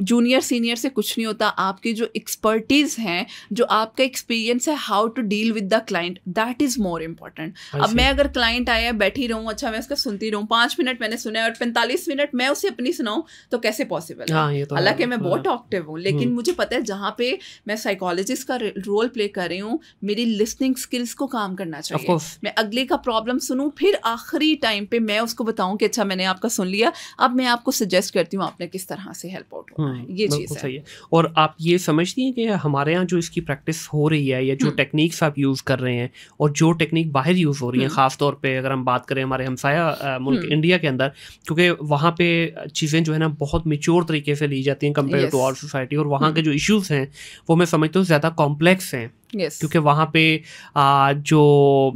Speaker 1: जूनियर सीनियर से कुछ नहीं होता आपकी जो एक्सपर्टीज़ हैं जो आपका एक्सपीरियंस है how to deal with the client that is more important अब मैं अगर क्लाइंट आया बैठी रहूँ अच्छा मैं उसका सुनती रहूँ पाँच मिनट मैंने सुना है और पैंतालीस मिनट मैं उसे अपनी सुनाऊँ तो कैसे पॉसिबल हाँ, तो हालांकि मैं बहुत ऑक्टिव हूँ लेकिन हम्म। मुझे पता है जहाँ पे मैं साइकोलॉजिस्ट का रोल प्ले कर रही हूँ मेरी लिसनिंग स्किल्स को काम करना चाहिए मैं अगले का प्रॉब्लम सुनूँ फिर आखिरी टाइम पे मैं उसको बताऊँ कि अच्छा मैंने आपका सुन लिया अब मैं आपको सजेस्ट करती हूँ आपने किस तरह से हेल्प आउट है हम्म,
Speaker 2: ये चीज़ सही है और आप ये समझती हैं कि हमारे यहाँ जो इसकी प्रैक्टिस हो रही है या जो हम्म। टेक्निक्स आप यूज़ कर रहे हैं और जो टेक्निक बाहर यूज़ हो रही है हम्म। ख़ास तौर पर अगर हम बात करें हमारे हमसाया मुल्क इंडिया के अंदर क्योंकि वहाँ पे चीज़ें जो है ना बहुत मेच्योर तरीके से ली जाती हैं कंपेयर टू और सोसाइटी और वहाँ के जो इश्यूज़ हैं वो मैं समझता हूँ ज़्यादा कॉम्प्लेक्स हैं yes. क्योंकि वहाँ पे आ, जो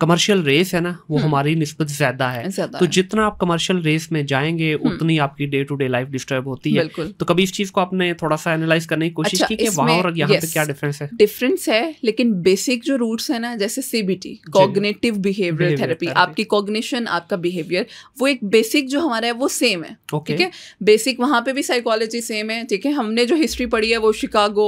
Speaker 2: कमर्शियल रेस है ना वो हम्म। हमारी नस्बत ज़्यादा है तो है। जितना आप कमर्शियल रेस में जाएंगे हम्म। उतनी आपकी day to day life disturb होती है तो कभी इस चीज़ को आपने थोड़ा सा एनालाइज करने की कोशिश अच्छा, की वहाँ और यहाँ पे क्या डिफरेंस है
Speaker 1: डिफरेंस है लेकिन बेसिक जो रूट्स है ना जैसे सीबीटी कॉग्नेटिव बिहेवियर थेरेपी आपकी कॉग्निशन आपका बिहेवियर वो एक बेसिक जो हमारा है वो सेम है ठीक है बेसिक वहाँ पे भी साइकोलॉजी सेम है ठीक है हमने जो हिस्ट्री पढ़ी है वो शिकागो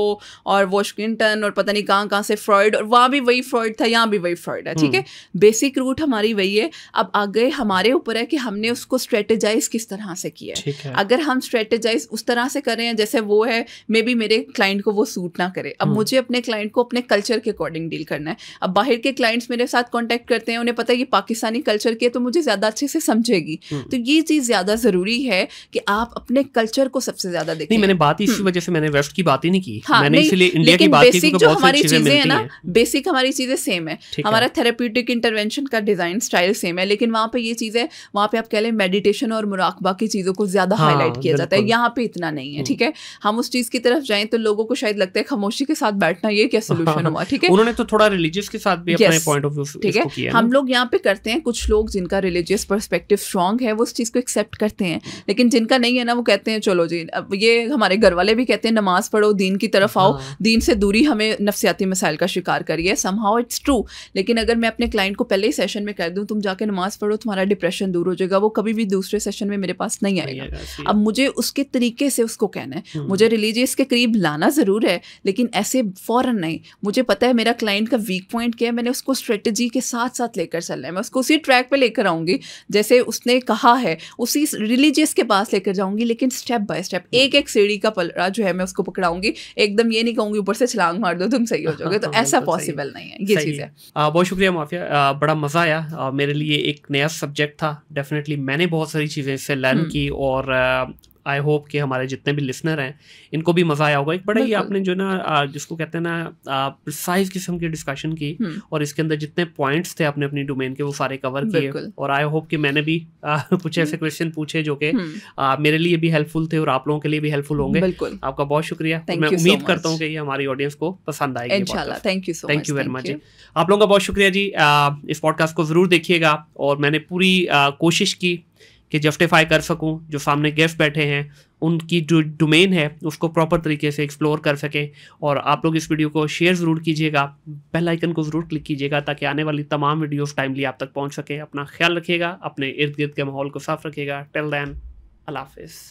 Speaker 1: और वॉशिंगटन और पता नहीं कहाँ कहाँ कहाँ से फ्रॉड और वहाँ भी वही फ्रॉड था यहाँ भी वही फ्रॉड है ठीक है हम्म। बेसिक रूट हमारी वही है अब आगे हमारे ऊपर है कि हमने उसको स्ट्रेटेजाइज किस तरह से किया है, अगर हम स्ट्रेटेजाइज उस तरह से कर रहे हैं जैसे वो है मे बी मेरे क्लाइंट को वो सूट ना करे अब हम्म। मुझे अपने क्लाइंट को अपने कल्चर के अकॉर्डिंग डील करना है अब बाहर के क्लाइंट्स मेरे साथ कॉन्टैक्ट करते हैं उन्हें पता है कि पाकिस्तानी कल्चर के तो मुझे ज़्यादा अच्छे से समझेगी हम्म। तो ये चीज़ ज़्यादा ज़रूरी है कि आप अपने कल्चर को सबसे ज़्यादा देखें मैंने बात इसी
Speaker 2: वजह से मैंने वेस्ट की बात ही नहीं की हाँ, मैंने इसलिए इंडिया की बात की क्योंकि बहुत सी चीजें है ना
Speaker 1: बेसिक हमारी चीजें सेम है हमारा थेरेप्यूटिक इंटरवेंशन का डिजाइन स्टाइल सेम है लेकिन वहाँ पे ये चीजें वहाँ पे आप कह लें मेडिटेशन और मुराकबा की चीजों को ज्यादा हाईलाइट किया जाता है यहाँ पे इतना नहीं है हम्म। ठीक है हम उस चीज की तरफ जाए तो लोगों को शायद लगता है खामोशी के साथ बैठना ये क्या सोल्यूशन हुआ ठीक है उन्होंने
Speaker 2: तो थोड़ा रिलीजियस के साथ भी अपने पॉइंट ऑफ व्यू ठीक है हम लोग
Speaker 1: यहाँ पे करते हैं कुछ लोग जिनका रिलीजियस परस्पेक्टिव स्ट्रॉन्ग है वो उस चीज को एक्सेप्ट करते हैं हम्म। लेकिन जिनका नहीं है ना वो कहते हैं चलो जी अब ये हमारे घर वाले भी कहते हैं नमाज पढ़ो दीन की तरफ आओ हाँ। दीन से दूरी हमें नफसियाती शुरुआती मसाइल का शिकार करिए सम हाउ इट्स ट्रू लेकिन अगर मैं अपने क्लाइंट को पहले ही सेशन में कह दूँ तुम जाके नमाज़ पढ़ो तुम्हारा डिप्रेशन दूर हो जाएगा वो कभी भी दूसरे सेशन में मेरे पास नहीं आएगा अब मुझे उसके तरीके से उसको कहना है हम्म। मुझे रिलीजियस के करीब लाना ज़रूर है लेकिन ऐसे फ़ौरन नहीं मुझे पता है मेरा क्लाइंट का वीक पॉइंट क्या है मैंने उसको स्ट्रेटजी के साथ साथ लेकर चलना है मैं उसको उसी ट्रैक पर लेकर आऊँगी जैसे उसने कहा है उसी रिलीजियस के पास लेकर जाऊँगी लेकिन स्टेप बाय स्टेप एक एक सीढ़ी का पलड़ा जो है मैं उसको पकड़ाऊँगी एकदम ये नहीं कहूँगी ऊपर से छलांग मार दो तुम सही सही हो जाओगे तो ऐसा पॉसिबल नहीं है ये चीज़ है
Speaker 2: बहुत शुक्रिया माफिया बड़ा मज़ा आया मेरे लिए एक नया सब्जेक्ट था डेफिनेटली मैंने बहुत सारी चीज़ें इससे लर्न हम्म। की और आई होप कि हमारे जितने भी लिसनर हैं इनको भी मज़ा आया होगा एक बड़ा ही आपने जो ना जिसको कहते हैं ना प्रिसाइज किस्म की डिस्कशन हम्म। की और इसके अंदर जितने पॉइंट्स थे आपने अपनी डोमेन के वो सारे कवर किए और आई होप कि मैंने भी कुछ ऐसे क्वेश्चन हम्म। पूछे जो कि हम्म। मेरे लिए भी हेल्पफुल थे और आप लोगों के लिए भी हेल्पफुल होंगे आपका बहुत शुक्रिया मैं उम्मीद करता हूँ कि ये हमारी ऑडियंस को पसंद आएगी
Speaker 1: thank you thank you very much
Speaker 2: आप लोगों का बहुत शुक्रिया जी इस पॉडकास्ट को ज़रूर देखिएगा और मैंने पूरी कोशिश की कि जस्टिफाई कर सकूं जो सामने गेस्ट बैठे हैं उनकी जो डोमेन है उसको प्रॉपर तरीके से एक्सप्लोर कर सकें और आप लोग इस वीडियो को शेयर ज़रूर कीजिएगा बेल आइकन को ज़रूर क्लिक कीजिएगा ताकि आने वाली तमाम वीडियोस टाइमली आप तक पहुंच सके अपना ख्याल रखिएगा अपने इर्द गिर्द के माहौल को साफ रखिएगा टेल दैन अला हाफ़